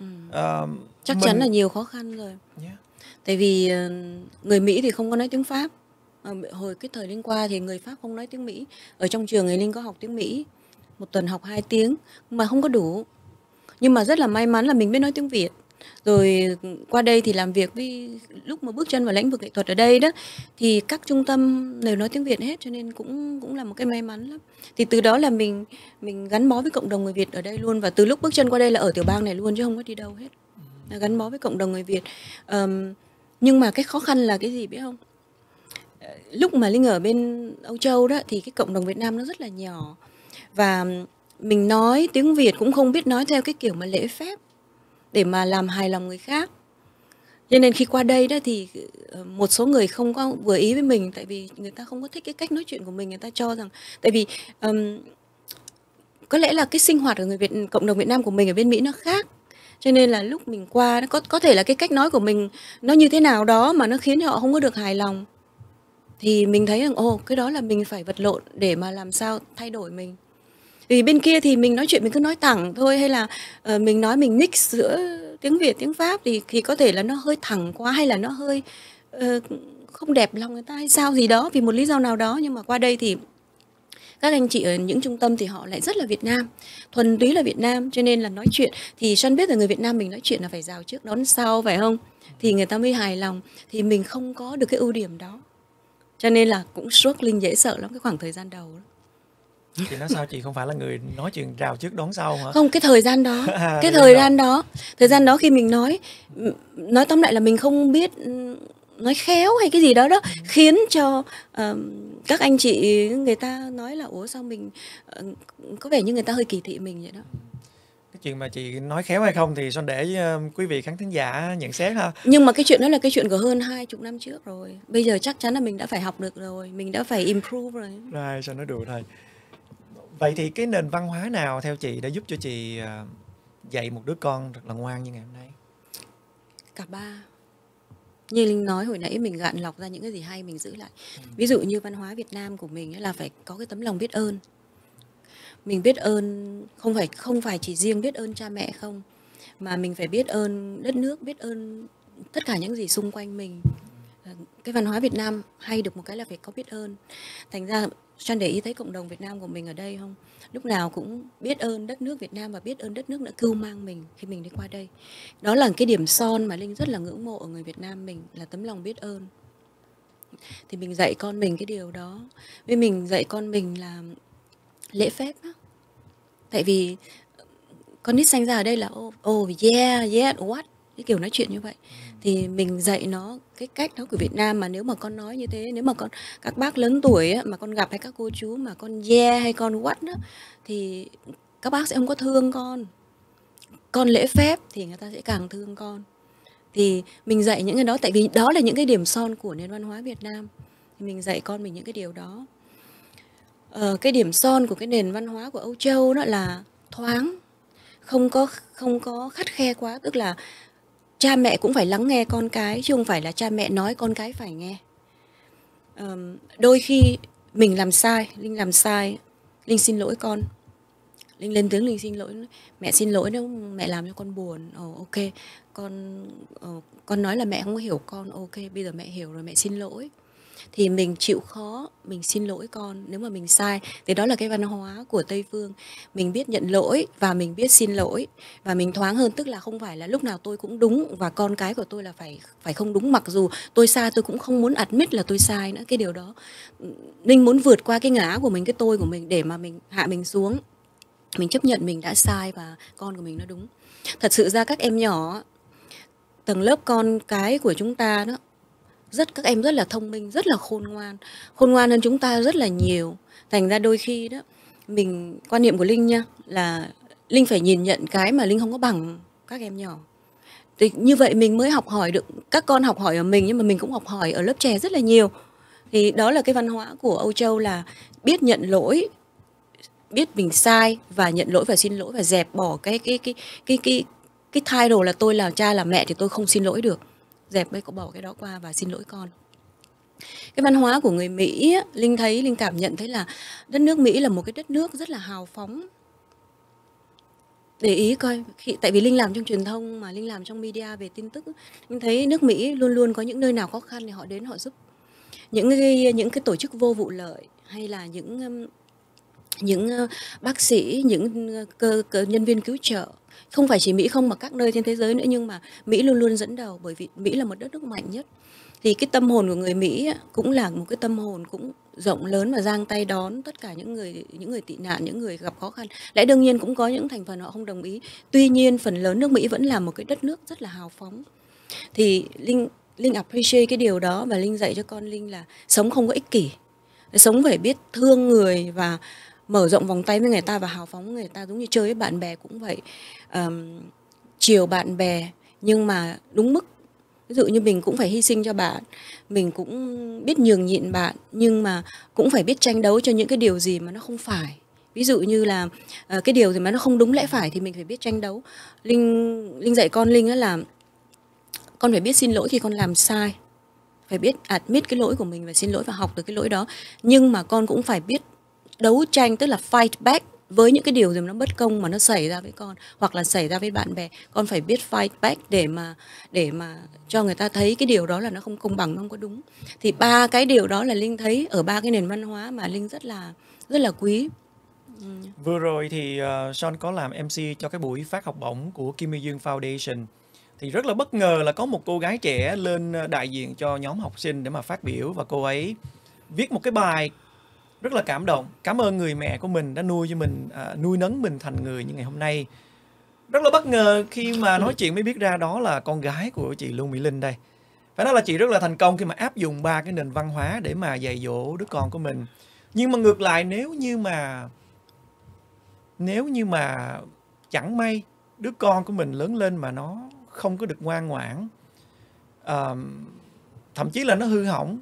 ừ. uh, chắc mình... chắn là nhiều khó khăn rồi yeah. tại vì ờ, người mỹ thì không có nói tiếng pháp hồi cái thời linh qua thì người pháp không nói tiếng mỹ ở trong trường thì linh có học tiếng mỹ một tuần học 2 tiếng mà không có đủ nhưng mà rất là may mắn là mình biết nói tiếng việt rồi qua đây thì làm việc với lúc mà bước chân vào lĩnh vực nghệ thuật ở đây đó thì các trung tâm đều nói tiếng Việt hết cho nên cũng cũng là một cái may mắn lắm thì từ đó là mình mình gắn bó với cộng đồng người Việt ở đây luôn và từ lúc bước chân qua đây là ở tiểu bang này luôn chứ không có đi đâu hết gắn bó với cộng đồng người Việt um, nhưng mà cái khó khăn là cái gì biết không ờ, lúc mà linh ở bên Âu Châu đó thì cái cộng đồng Việt Nam nó rất là nhỏ và mình nói tiếng Việt cũng không biết nói theo cái kiểu mà lễ phép để mà làm hài lòng người khác cho nên khi qua đây đó thì ờ, một số người không có vừa ý với mình tại vì người ta không có thích cái cách nói chuyện của mình người ta cho rằng tại vì um, có lẽ là cái sinh hoạt của người Việt cộng đồng Việt Nam của mình ở bên Mỹ nó khác cho nên là lúc mình qua nó có có thể là cái cách nói của mình nó như thế nào đó mà nó khiến họ không có được hài lòng thì mình thấy rằng ồ cái đó là mình phải vật lộn để mà làm sao thay đổi mình vì bên kia thì mình nói chuyện mình cứ nói thẳng thôi hay là uh, mình nói mình mix giữa tiếng Việt tiếng Pháp thì thì có thể là nó hơi thẳng quá hay là nó hơi uh, không đẹp lòng người ta hay sao gì đó vì một lý do nào đó nhưng mà qua đây thì các anh chị ở những trung tâm thì họ lại rất là Việt Nam thuần túy là Việt Nam cho nên là nói chuyện thì Săn biết là người Việt Nam mình nói chuyện là phải rào trước đón sau phải không thì người ta mới hài lòng thì mình không có được cái ưu điểm đó cho nên là cũng suốt linh dễ sợ lắm cái khoảng thời gian đầu đó thì nó sao chị không phải là người nói chuyện rào trước đón sau hả không cái thời gian đó à, cái thời gian đó. thời gian đó khi mình nói nói tóm lại là mình không biết nói khéo hay cái gì đó đó ừ. khiến cho uh, các anh chị người ta nói là ủa sao mình uh, có vẻ như người ta hơi kỳ thị mình vậy đó cái chuyện mà chị nói khéo hay không thì son để uh, quý vị khán thính giả nhận xét ha nhưng mà cái chuyện đó là cái chuyện của hơn hai chục năm trước rồi bây giờ chắc chắn là mình đã phải học được rồi mình đã phải improve rồi rồi son nói đùa thôi vậy thì cái nền văn hóa nào theo chị đã giúp cho chị ờ, dạy một đứa con rất là ngoan như ngày hôm nay cả ba như linh nói hồi nãy mình gạn lọc ra những cái gì hay mình giữ lại ừ. ví dụ như văn hóa việt nam của mình là phải có cái tấm lòng biết ơn mình biết ơn không phải không phải chỉ riêng biết ơn cha mẹ không mà mình phải biết ơn đất nước biết ơn tất cả những gì xung quanh mình ờ, cái văn hóa việt nam hay được một cái là phải có biết ơn thành ra Sean để ý thấy cộng đồng Việt Nam của mình ở đây không? Lúc nào cũng biết ơn đất nước Việt Nam và biết ơn đất nước đã cưu mang mình khi mình đi qua đây. Đó là cái điểm son mà Linh rất là ngưỡng mộ ở người Việt Nam mình là tấm lòng biết ơn. Thì mình dạy con mình cái điều đó. Với mình dạy con mình là lễ phép đó. Tại vì con nít sanh ra ở đây là oh, oh yeah, yeah, what cái kiểu nói chuyện như vậy thì mình dạy nó cái cách đó của Việt Nam mà nếu mà con nói như thế nếu mà con các bác lớn tuổi á, mà con gặp hay các cô chú mà con yeah hay con quát á, thì các bác sẽ không có thương con con lễ phép thì người ta sẽ càng thương con thì mình dạy những cái đó tại vì đó là những cái điểm son của nền văn hóa Việt Nam thì mình dạy con mình những cái điều đó ờ, cái điểm son của cái nền văn hóa của Âu Châu đó là thoáng không có không có khắt khe quá tức là cha mẹ cũng phải lắng nghe con cái chứ không phải là cha mẹ nói con cái phải nghe um, đôi khi mình làm sai linh làm sai linh xin lỗi con linh lên tiếng linh xin lỗi mẹ xin lỗi nếu mẹ làm cho con buồn oh, ok con oh, con nói là mẹ không hiểu con ok bây giờ mẹ hiểu rồi mẹ xin lỗi thì mình chịu khó mình xin lỗi con nếu mà mình sai thì đó là cái văn hóa của tây phương mình biết nhận lỗi và mình biết xin lỗi và mình thoáng hơn tức là không phải là lúc nào tôi cũng đúng và con cái của tôi là phải phải không đúng mặc dù tôi sai tôi cũng không muốn admit là tôi sai nữa cái điều đó ninh muốn vượt qua cái ngã của mình cái tôi của mình để mà mình hạ mình xuống mình chấp nhận mình đã sai và con của mình nó đúng thật sự ra các em nhỏ tầng lớp con cái của chúng ta đó rất các em rất là thông minh rất là khôn ngoan khôn ngoan hơn chúng ta rất là nhiều thành ra đôi khi đó mình quan niệm của linh nha là linh phải nhìn nhận cái mà linh không có bằng các em nhỏ thì như vậy mình mới học hỏi được các con học hỏi ở mình nhưng mà mình cũng học hỏi ở lớp trẻ rất là nhiều thì đó là cái văn hóa của Âu Châu là biết nhận lỗi biết mình sai và nhận lỗi và xin lỗi và dẹp bỏ cái cái cái cái cái cái, cái title là tôi là cha là mẹ thì tôi không xin lỗi được dẹp cái bỏ cái đó qua và xin lỗi con cái văn hóa của người Mỹ Linh thấy Linh cảm nhận thấy là đất nước Mỹ là một cái đất nước rất là hào phóng để ý coi khi tại vì Linh làm trong truyền thông mà Linh làm trong media về tin tức Linh thấy nước Mỹ luôn luôn có những nơi nào khó khăn thì họ đến họ giúp những cái, những cái tổ chức vô vụ lợi hay là những um, những uh, bác sĩ những uh, cơ, cơ nhân viên cứu trợ không phải chỉ Mỹ không mà các nơi trên thế giới nữa nhưng mà Mỹ luôn luôn dẫn đầu bởi vì Mỹ là một đất nước mạnh nhất thì cái tâm hồn của người Mỹ cũng là một cái tâm hồn cũng rộng lớn và giang tay đón tất cả những người những người tị nạn những người gặp khó khăn lẽ đương nhiên cũng có những thành phần họ không đồng ý tuy nhiên phần lớn nước Mỹ vẫn là một cái đất nước rất là hào phóng thì linh linh appreciate cái điều đó và linh dạy cho con linh là sống không có ích kỷ sống phải biết thương người và mở rộng vòng tay với người ta và hào phóng với người ta giống như chơi với bạn bè cũng vậy um, chiều bạn bè nhưng mà đúng mức ví dụ như mình cũng phải hy sinh cho bạn mình cũng biết nhường nhịn bạn nhưng mà cũng phải biết tranh đấu cho những cái điều gì mà nó không phải ví dụ như là uh, cái điều gì mà nó không đúng lẽ phải thì mình phải biết tranh đấu linh linh dạy con linh á là con phải biết xin lỗi khi con làm sai phải biết admit cái lỗi của mình và xin lỗi và học từ cái lỗi đó nhưng mà con cũng phải biết đấu tranh tức là fight back với những cái điều gì nó bất công mà nó xảy ra với con hoặc là xảy ra với bạn bè con phải biết fight back để mà để mà cho người ta thấy cái điều đó là nó không công bằng nó không có đúng thì ba cái điều đó là linh thấy ở ba cái nền văn hóa mà linh rất là rất là quý ừ. vừa rồi thì uh, Sean có làm MC cho cái buổi phát học bổng của Kim Dương Foundation thì rất là bất ngờ là có một cô gái trẻ lên ờ, đại diện cho nhóm học sinh để mà phát biểu và cô ấy viết một cái bài rất là cảm động cảm ơn người mẹ của mình đã nuôi cho mình à, nuôi nấng mình thành người như ngày hôm nay rất là bất ngờ khi mà ừ. nói chuyện mới biết ra đó là con gái của chị Lương Mỹ Linh đây phải nói là chị rất là thành công khi mà áp dụng ba cái nền văn hóa để mà dạy dỗ đứa con của mình nhưng mà ngược lại nếu như mà nếu như mà chẳng may đứa con của mình lớn lên mà nó không có được ngoan ngoãn uh, thậm chí là nó hư hỏng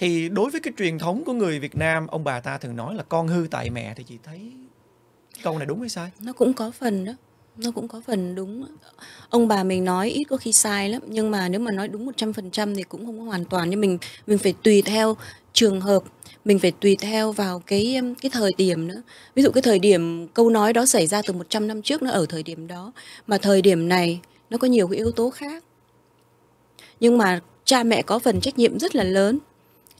thì đối với cái truyền thống của người Việt Nam ông bà ta thường nói là con hư tại mẹ thì chị thấy câu này đúng hay sai nó cũng có phần đó nó cũng có phần đúng ông bà mình nói ít có khi sai lắm nhưng mà nếu mà nói đúng 100% thì cũng không có hoàn toàn nhưng mình mình phải tùy theo trường hợp mình phải tùy theo vào cái cái thời điểm nữa ví dụ cái thời điểm câu nói đó xảy ra từ 100 năm trước nó ở thời điểm đó mà thời điểm này nó có nhiều cái yếu tố khác nhưng mà cha mẹ có phần trách nhiệm rất là lớn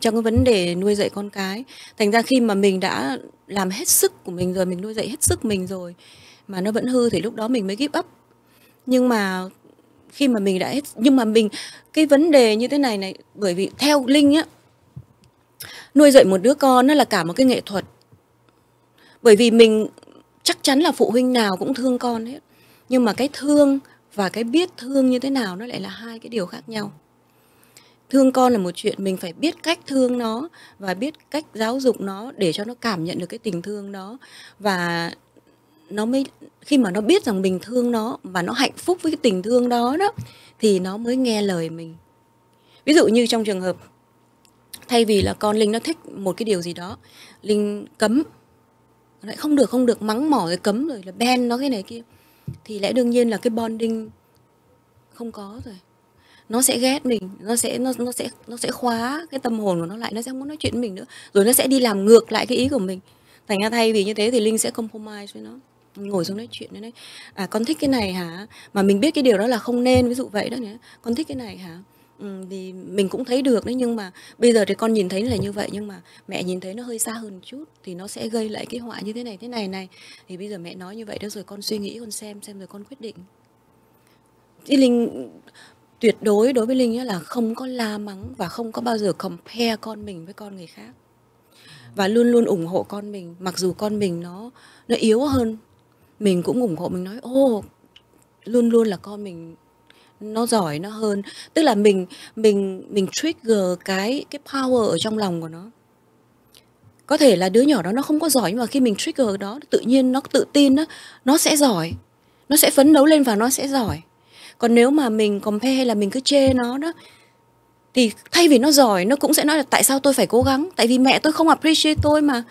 trong cái vấn đề nuôi dạy con cái thành ra khi mà mình đã làm hết sức của mình rồi mình nuôi dạy hết sức mình rồi mà nó vẫn hư thì lúc đó mình mới give up nhưng mà khi mà mình đã hết nhưng mà mình cái vấn đề như thế này này bởi vì theo linh á nuôi dạy một đứa con nó là cả một cái nghệ thuật bởi vì mình chắc chắn là phụ huynh nào cũng thương con hết nhưng mà cái thương và cái biết thương như thế nào nó lại là hai cái điều khác nhau thương con là một chuyện mình phải biết cách thương nó và biết cách giáo dục nó để cho nó cảm nhận được cái tình thương đó và nó mới khi mà nó biết rằng mình thương nó và nó hạnh phúc với cái tình thương đó đó thì nó mới nghe lời mình ví dụ như trong trường hợp thay vì là con linh nó thích một cái điều gì đó linh cấm lại không được không được mắng mỏ rồi cấm rồi là ben nó cái này kia thì lẽ đương nhiên là cái bonding không có rồi nó sẽ ghét mình nó sẽ nó nó sẽ nó sẽ khóa cái tâm hồn của nó lại nó sẽ muốn nói chuyện với mình nữa rồi nó sẽ đi làm ngược lại cái ý của mình thành ra thay vì như thế thì linh sẽ compromise với nó ngồi xuống nói chuyện đấy à con thích cái này hả mà mình biết cái điều đó là không nên ví dụ vậy đó nhé con thích cái này hả ừ, thì mình cũng thấy được đấy nhưng mà bây giờ thì con nhìn thấy là như vậy nhưng mà mẹ nhìn thấy nó hơi xa hơn chút thì nó sẽ gây lại cái họa như thế này thế này này thì bây giờ mẹ nói như vậy đó rồi con suy nghĩ con xem xem rồi con quyết định Ý linh tuyệt đối đối với linh là không có la mắng và không có bao giờ compare con mình với con người khác và luôn luôn ủng hộ con mình mặc dù con mình nó nó yếu hơn mình cũng ủng hộ mình nói ô luôn luôn là con mình nó giỏi nó hơn tức là mình mình mình trigger cái cái power ở trong lòng của nó có thể là đứa nhỏ đó nó không có giỏi nhưng mà khi mình trigger đó tự nhiên nó tự tin đó, nó sẽ giỏi nó sẽ phấn đấu lên và nó sẽ giỏi còn nếu mà mình compare hay là mình cứ chê nó đó thì thay vì nó giỏi nó cũng sẽ nói là tại sao tôi phải cố gắng tại vì mẹ tôi không appreciate tôi mà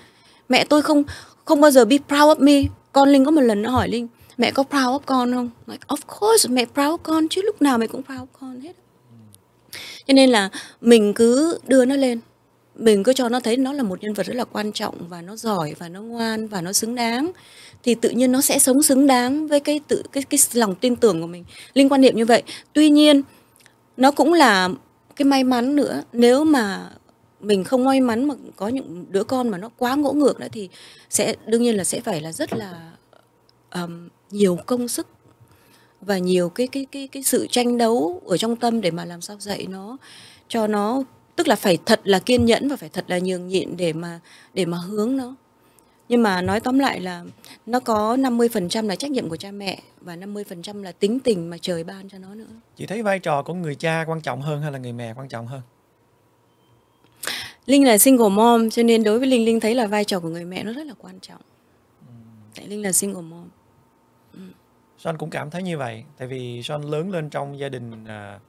mẹ tôi không không bao giờ be proud of me con linh có một lần nó hỏi linh mẹ có proud of con không like, of course mẹ proud of con chứ lúc nào mẹ cũng proud of con hết cho nên là mình cứ đưa nó lên mình cứ cho nó thấy nó là một nhân vật rất là quan trọng và nó giỏi và nó ngoan và nó xứng đáng thì tự nhiên nó sẽ sống xứng đáng với cái tự cái cái lòng tin tưởng của mình linh quan niệm như vậy tuy nhiên nó cũng là cái may mắn nữa nếu mà mình không may mắn mà có những đứa con mà nó quá ngỗ ngược nữa thì sẽ đương nhiên là sẽ phải là rất là um, nhiều công sức và nhiều cái cái cái cái sự tranh đấu ở trong tâm để mà làm sao dạy nó cho nó tức là phải thật là kiên nhẫn và phải thật là nhường nhịn để mà để mà hướng nó nhưng mà nói tóm lại là nó có 50% là trách nhiệm của cha mẹ và 50% là tính tình mà trời ban cho nó nữa. Chị thấy vai trò của người cha quan trọng hơn hay là người mẹ quan trọng hơn? Linh là single mom cho nên đối với Linh Linh thấy là vai trò của người mẹ nó rất là quan trọng. Ừ. Tại Linh là single mom. Ừ. Son cũng cảm thấy như vậy tại vì Son lớn lên trong gia đình uh,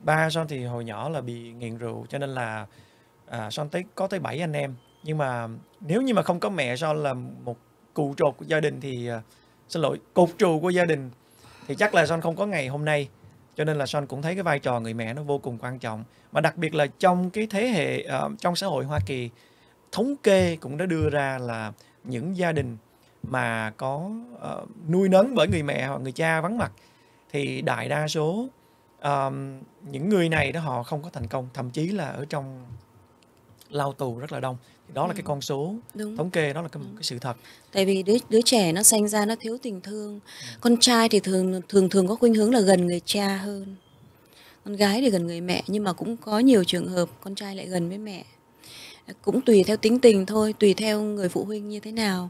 ba son thì hồi nhỏ là bị nghiện rượu cho nên là à, son tới có tới 7 anh em nhưng mà nếu như mà không có mẹ son là một cụ trột của gia đình thì à, xin lỗi cột trù của gia đình thì chắc là son không có ngày hôm nay cho nên là son cũng thấy cái vai trò người mẹ nó vô cùng quan trọng mà đặc biệt là trong cái thế hệ uh, trong xã hội hoa kỳ thống kê cũng đã đưa ra là những gia đình mà có uh, nuôi nấng bởi người mẹ hoặc người cha vắng mặt thì đại đa số um, những người này đó họ không có thành công thậm chí là ở trong lao tù rất là đông đó là cái ừ. con số Đúng. thống kê đó là cái, ừ. cái sự thật tại vì đứa đứa trẻ nó sinh ra nó thiếu tình thương ừ. con trai thì thường thường thường có khuynh hướng là gần người cha hơn con gái thì gần người mẹ nhưng mà cũng có nhiều trường hợp con trai lại gần với mẹ cũng tùy theo tính tình thôi tùy theo người phụ huynh như thế nào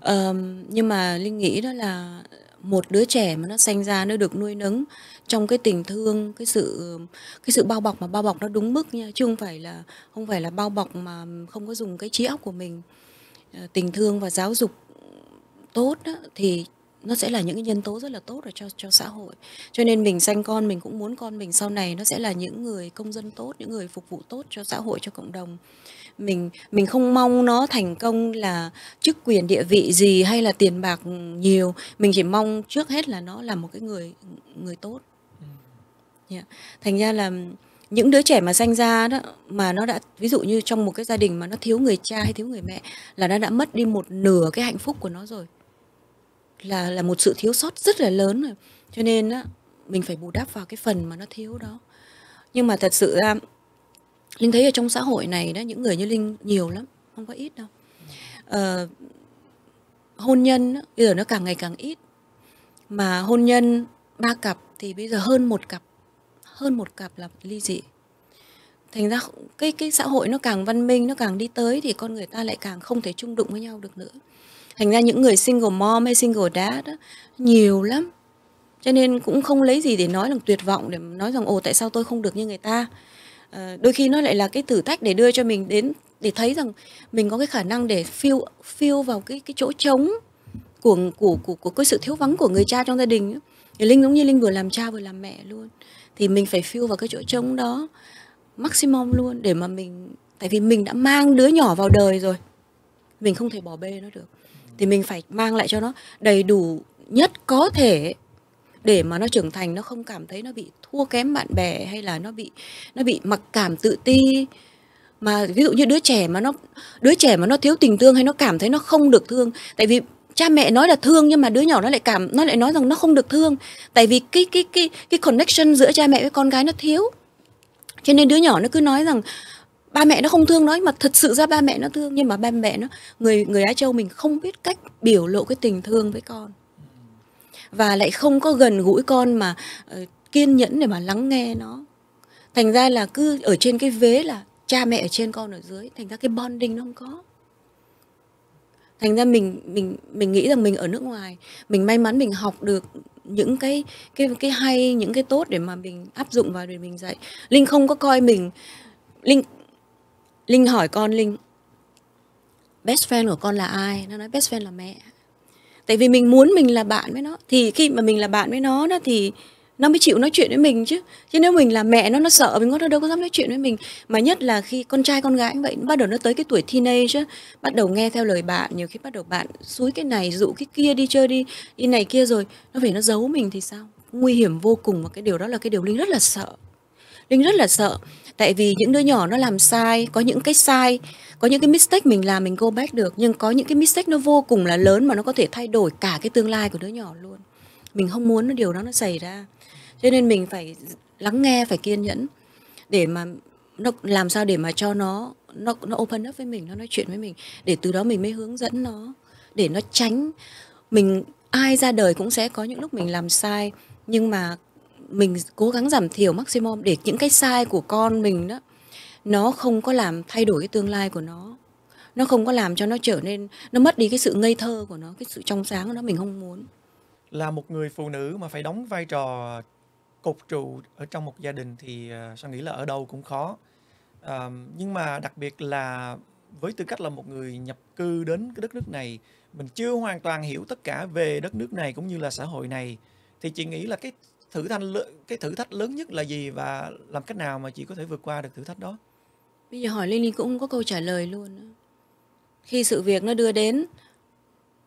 um, nhưng mà linh nghĩ đó là một đứa trẻ mà nó sinh ra nó được nuôi nấng trong cái tình thương cái sự cái sự bao bọc mà bao bọc nó đúng mức nha chứ không phải là không phải là bao bọc mà không có dùng cái trí óc của mình ờ, tình thương và giáo dục tốt đó, thì nó sẽ là những cái nhân tố rất là tốt ở cho cho xã hội cho nên mình sanh con mình cũng muốn con mình sau này nó sẽ là những người công dân tốt những người phục vụ tốt cho xã hội cho cộng đồng mình mình không mong nó thành công là chức quyền địa vị gì hay là tiền bạc nhiều mình chỉ mong trước hết là nó là một cái người người tốt yeah. Ừ. Dạ. thành ra là những đứa trẻ mà sanh ra đó mà nó đã ví dụ như trong một cái gia đình mà nó thiếu người cha hay thiếu người mẹ là nó đã mất đi một nửa cái hạnh phúc của nó rồi là là một sự thiếu sót rất là lớn rồi cho nên á mình phải bù đắp vào cái phần mà nó thiếu đó nhưng mà thật sự linh thấy ở trong xã hội này đó những người như linh nhiều lắm không có ít đâu ờ, hôn nhân bây giờ nó càng ngày càng ít mà hôn nhân ba cặp thì bây giờ hơn một cặp hơn một cặp là ly dị thành ra cái cái xã hội nó càng văn minh nó càng đi tới thì con người ta lại càng không thể chung đụng với nhau được nữa thành ra những người single mom hay single dad đó, nhiều lắm cho nên cũng không lấy gì để nói là tuyệt vọng để nói rằng ồ tại sao tôi không được như người ta Ờ, đôi khi nó lại là cái thử thách để đưa cho mình đến để thấy rằng mình có cái khả năng để phiêu phiêu vào cái cái chỗ trống của của của của cái sự thiếu vắng của người cha trong gia đình thì linh giống như linh vừa làm cha vừa làm mẹ luôn thì mình phải phiêu vào cái chỗ trống đó maximum luôn để mà mình tại vì mình đã mang đứa nhỏ vào đời rồi mình không thể bỏ bê nó được thì mình phải mang lại cho nó đầy đủ nhất có thể để mà nó trưởng thành nó không cảm thấy nó bị thua kém bạn bè hay là nó bị nó bị mặc cảm tự ti mà ví dụ như đứa trẻ mà nó đứa trẻ mà nó thiếu tình thương hay nó cảm thấy nó không được thương tại vì cha mẹ nói là thương nhưng mà đứa nhỏ nó lại cảm nó lại nói rằng nó không được thương tại vì cái cái cái cái connection giữa cha mẹ với con gái nó thiếu cho nên đứa nhỏ nó cứ nói rằng ba mẹ nó không thương nó mà thật sự ra ba mẹ nó thương nhưng mà ba mẹ nó người người á châu mình không biết cách biểu lộ cái tình thương với con và lại không có gần gũi con mà uh, kiên nhẫn để mà lắng nghe nó thành ra là cứ ở trên cái vế là cha mẹ ở trên con ở dưới thành ra cái bonding nó không có thành ra mình mình mình nghĩ rằng mình ở nước ngoài mình may mắn mình học được những cái cái cái hay những cái tốt để mà mình áp dụng vào để mình dạy linh không có coi mình linh linh hỏi con linh best friend của con là ai nó nói best friend là mẹ tại vì mình muốn mình là bạn với nó thì khi mà mình là bạn với nó đó thì nó mới chịu nói chuyện với mình chứ chứ nếu mình là mẹ nó nó sợ mình nó đâu có dám nói chuyện với mình mà nhất là khi con trai con gái vậy bắt đầu nó tới cái tuổi teenage bắt đầu nghe theo lời bạn nhiều khi bắt đầu bạn xúi cái này dụ cái kia đi chơi đi đi này kia rồi nó về nó giấu mình thì sao nguy hiểm vô cùng và cái điều đó là cái điều linh rất là sợ linh rất là sợ tại vì những đứa nhỏ nó làm sai có những cái sai có những cái mistake mình làm mình go back được nhưng có những cái mistake nó vô cùng là lớn mà nó có thể thay đổi cả cái tương lai của đứa nhỏ luôn mình không muốn nó điều đó nó xảy ra cho nên mình phải lắng nghe phải kiên nhẫn để mà nó làm sao để mà cho nó nó nó open up với mình nó nói chuyện với mình để từ đó mình mới hướng dẫn nó để nó tránh mình ai ra đời cũng sẽ có những lúc mình làm sai nhưng mà mình cố gắng giảm thiểu maximum để những cái sai của con mình đó nó không có làm thay đổi cái tương lai của nó nó không có làm cho nó trở nên nó mất đi cái sự ngây thơ của nó cái sự trong sáng của nó mình không muốn là một người phụ nữ mà phải đóng vai trò cột trụ ở trong một gia đình thì ờ, sao nghĩ là ở đâu cũng khó à, nhưng mà đặc biệt là với tư cách là một người nhập cư đến cái đất nước này mình chưa hoàn toàn hiểu tất cả về đất nước này cũng như là xã hội này thì chị nghĩ là cái thử thách cái thử thách lớn nhất là gì và làm cách nào mà chị có thể vượt qua được thử thách đó bây giờ hỏi Lily cũng không có câu trả lời luôn khi sự việc nó đưa đến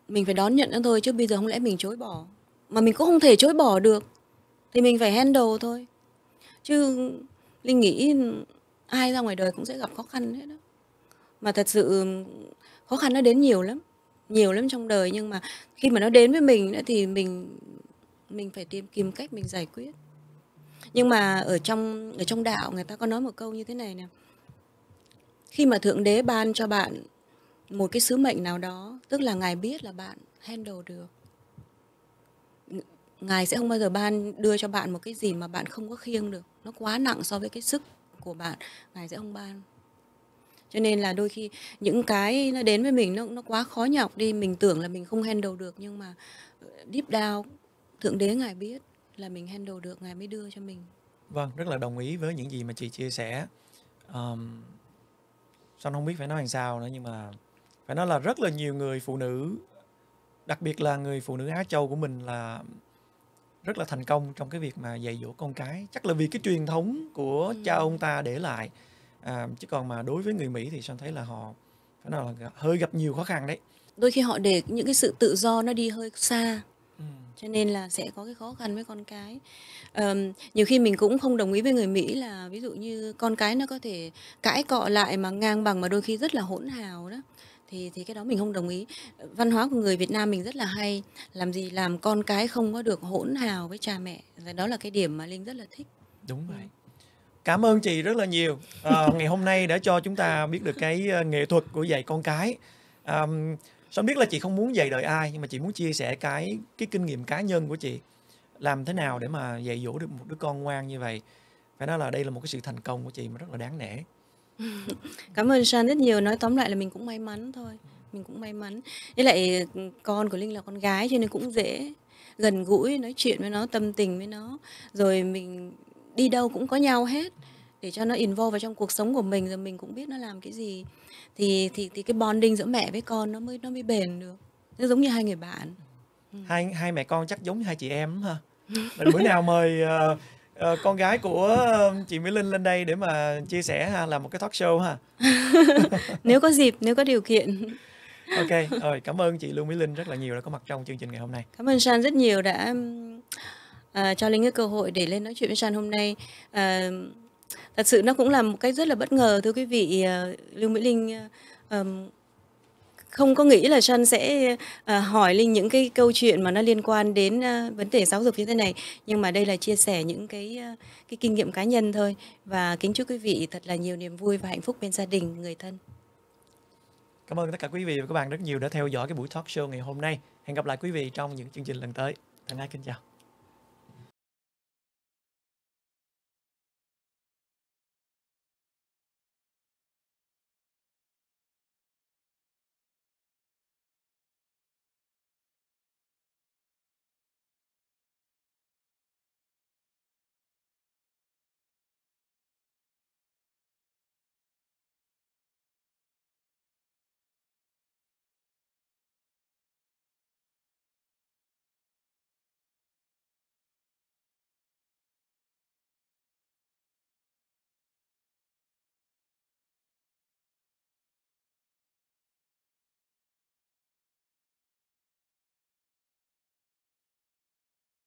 mình phải đón nhận nó thôi chứ bây giờ không lẽ mình chối bỏ mà mình cũng không thể chối bỏ được thì mình phải handle thôi chứ linh nghĩ ai ra ngoài đời cũng sẽ gặp khó khăn hết đó mà thật sự khó khăn nó đến nhiều lắm nhiều lắm trong đời nhưng mà khi mà nó đến với mình thì mình mình phải tìm kiếm cách mình giải quyết nhưng mà ở trong ở trong đạo người ta có nói một câu như thế này nè khi mà thượng đế ban cho bạn một cái sứ mệnh nào đó tức là ngài biết là bạn handle được ngài sẽ không bao giờ ban đưa cho bạn một cái gì mà bạn không có khiêng được nó quá nặng so với cái sức của bạn ngài sẽ không ban cho nên là đôi khi những cái nó đến với mình nó nó quá khó nhọc đi mình tưởng là mình không handle được nhưng mà ờ, deep down thượng đế ngài biết là mình handle được ngài mới đưa cho mình vâng rất là đồng ý với những gì mà chị chia sẻ um, son không biết phải nói làm sao nữa nhưng mà phải nói là rất là nhiều người phụ nữ đặc biệt là người phụ nữ á châu của mình là rất là thành công trong cái việc mà dạy dỗ con cái chắc là vì cái truyền thống của ừ. cha ông ta để lại à, chứ còn mà đối với người mỹ thì son thấy là họ phải nói là hơi gặp nhiều khó khăn đấy đôi khi họ để những cái sự tự do nó đi hơi xa Ừ. Cho nên là sẽ có cái khó khăn với con cái. Ờm, nhiều khi mình cũng không đồng ý với người Mỹ là ví dụ như con cái nó có thể cãi cọ lại mà ngang bằng mà đôi khi rất là hỗn hào đó, thì thì cái đó mình không đồng ý. văn hóa của người Việt Nam mình rất là hay, làm gì làm con cái không có được hỗn hào với cha mẹ, và đó là cái điểm mà Linh rất là thích. Đúng ừ. vậy. Cảm ơn chị rất là nhiều. Ờ, ngày hôm nay đã cho chúng ta biết được cái ờ, nghệ thuật của dạy con cái. Ờm, Song biết là chị không muốn dạy đời ai nhưng mà chị muốn chia sẻ cái cái kinh nghiệm cá nhân của chị làm thế nào để mà dạy dỗ được một đứa con ngoan như vậy. Phải nói là đây là một cái sự thành công của chị mà rất là đáng nể. Cảm ơn San rất nhiều. Nói tóm lại là mình cũng may mắn thôi. Mình cũng may mắn. Với lại ừ, con của Linh là con gái cho nên cũng dễ gần gũi nói chuyện với nó tâm tình với nó rồi mình đi đâu cũng có nhau hết để cho nó involve vào trong cuộc sống của mình rồi mình cũng biết nó làm cái gì thì thì thì cái bonding giữa mẹ với con nó mới nó mới bền được nó giống như hai người bạn ừ. hai hai mẹ con chắc giống như hai chị em lắm Mình bữa nào mời uh, uh, con gái của ờ, chị Mỹ Linh lên đây để mà chia sẻ ha làm một cái talk show ha nếu có dịp nếu có điều kiện ok rồi cảm ơn chị Lưu Mỹ Linh rất là nhiều đã có mặt trong chương trình ngày hôm nay cảm ơn San rất nhiều đã uh, cho linh cái cơ hội để lên nói chuyện với San hôm nay uh, Thật sự nó cũng là một cách rất là bất ngờ thưa quý vị. À, Lưu Mỹ Linh à, không có nghĩ là Trân sẽ à, hỏi Linh những cái câu chuyện mà nó liên quan đến vấn đề giáo dục như thế này nhưng mà đây là chia sẻ những cái cái kinh nghiệm cá nhân thôi và kính chúc quý vị thật là nhiều niềm vui và hạnh phúc bên gia đình người thân. Cảm ơn tất cả quý vị và các bạn rất nhiều đã theo dõi cái buổi talk show ngày hôm nay. Hẹn gặp lại quý vị trong những chương trình lần tới. Thân ái kính chào.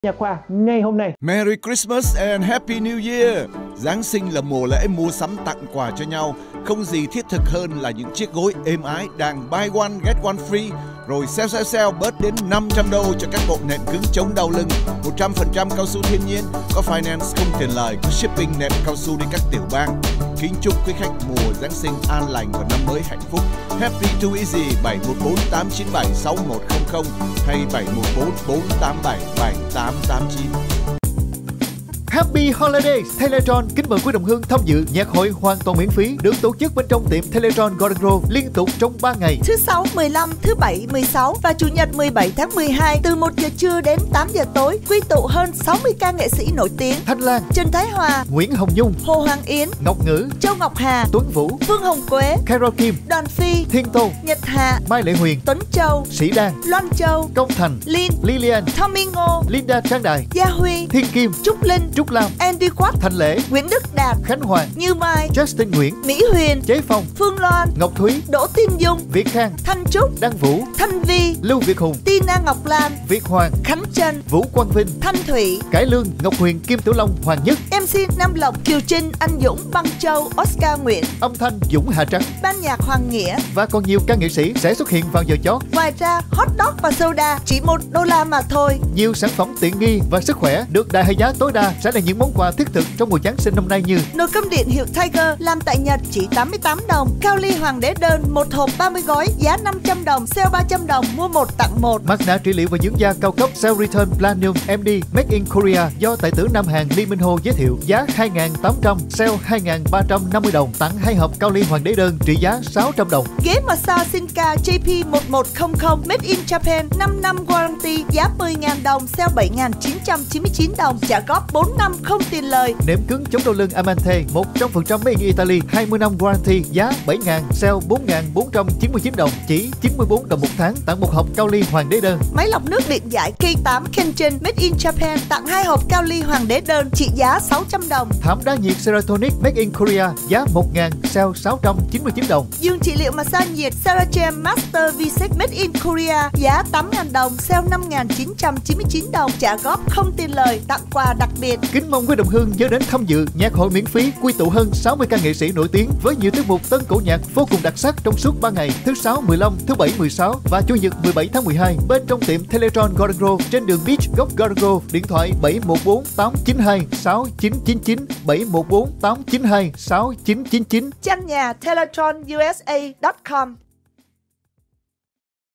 nha khoa ngay hôm nay. Merry Christmas and Happy New Year! Giáng sinh là mùa lễ mua sắm tặng quà cho nhau, không gì thiết thực hơn là những chiếc gối êm ái đang buy one get one free rồi sale sale sale bớt đến 500 đô cho các bộ nệm cứng chống đau lưng, 100% cao su thiên nhiên, có finance không tiền lời, có shipping nệm cao su đi các tiểu bang. Kính chúc quý khách mùa Giáng sinh an lành và năm mới hạnh phúc. Happy to easy 714 897 6100 hay 714 487 7889. Happy Holidays Teletron kính mời quý đồng hương tham dự nhạc hội hoàn toàn miễn phí được tổ chức bên trong tiệm Teletron Golden Grove liên tục trong 3 ngày thứ sáu 15, thứ bảy 16 và chủ nhật 17 tháng 12 từ 1 giờ trưa đến 8 giờ tối quy tụ hơn 60 ca nghệ sĩ nổi tiếng Thanh Lan, Trần Thái Hòa, Nguyễn Hồng Nhung, Hồ Hoàng Yến, Ngọc Ngữ, Châu Ngọc Hà, Tuấn Vũ, Phương Hồng Quế, Carol Kim, Đoàn Phi, Thiên Tôn, Nhật Hà, Mai Lệ Huyền, Tuấn Châu, Sĩ Đan, Loan Châu, Công Thành, Lin, Lilian, Tommy Ngô, Linda Trang Đài, Gia Huy, Thiên Kim, Trúc Linh, Trúc Trúc Lam Andy Quát, Thành Lễ Nguyễn Đức Đạt Khánh Hoàng Như Mai Justin Nguyễn Mỹ Huyền Chế Phong Phương Loan Ngọc Thúy Đỗ Tiên Dung Việt Khang Thanh Trúc Đăng Vũ Thanh Vi Lưu Việt Hùng Tina Ngọc Lam Việt Hoàng Khánh Tranh Vũ Quang Vinh Thanh Thủy Cải Lương Ngọc Huyền Kim Tiểu Long Hoàng Nhất MC Nam Lộc Kiều Trinh Anh Dũng Băng Châu Oscar Nguyễn Âm thanh Dũng Hà Trắng Ban nhạc Hoàng Nghĩa Và còn nhiều ca nghệ sĩ sẽ xuất hiện vào giờ chót Ngoài ra hot dog và soda chỉ một đô la mà thôi Nhiều sản phẩm tiện nghi và sức khỏe được đại hệ giá tối đa sẽ là những món quà thiết thực trong mùa Giáng sinh năm nay như nồi cơm điện hiệu Tiger làm tại Nhật chỉ 88 đồng, cao ly hoàng đế đơn một hộp 30 gói giá 500 đồng, sale 300 đồng mua một tặng một. Magna trị liệu và dưỡng da cao cấp Cell Return Platinum MD Made in Korea do tài tử Nam Hàn Lee Minh Ho giới thiệu giá 2.800, sale 2.350 đồng, tặng hai hộp cao ly hoàng đế đơn trị giá 600 đồng. Ghế massage Sinka JP1100 Made in Japan 5 năm warranty giá 10.000 đồng, sale 7.999 đồng, trả góp 4 năm năm không tiền lời nệm cứng chống đau lưng Amante 100% made in Italy 20 năm warranty giá 7 ngàn sale 4 4.499 đồng chỉ 94 đồng một tháng tặng một hộp cao ly hoàng đế đơn Máy lọc nước điện giải K8 Kenshin made in Japan tặng hai hộp cao ly hoàng đế đơn trị giá 600 đồng Thảm đá nhiệt Seratonic made in Korea giá 1 ngàn sale 699 đồng Dương trị liệu massage nhiệt Serachem Master V6 made in Korea giá 8 ngàn đồng sale 5.999 đồng trả góp không tiền lời tặng quà đặc biệt Kính mong quý đồng hương nhớ đến tham dự nhạc hội miễn phí quy tụ hơn 60 ca nghệ sĩ nổi tiếng với nhiều tiết mục tân cổ nhạc vô cùng đặc sắc trong suốt 3 ngày thứ 6, 15, thứ 7, 16 và Chủ nhật 17 tháng 12 bên trong tiệm Teletron Garden Grove trên đường Beach góc Garden Grove điện thoại 714 892 6999 714 892 6999 Trang nhà teletronusa.com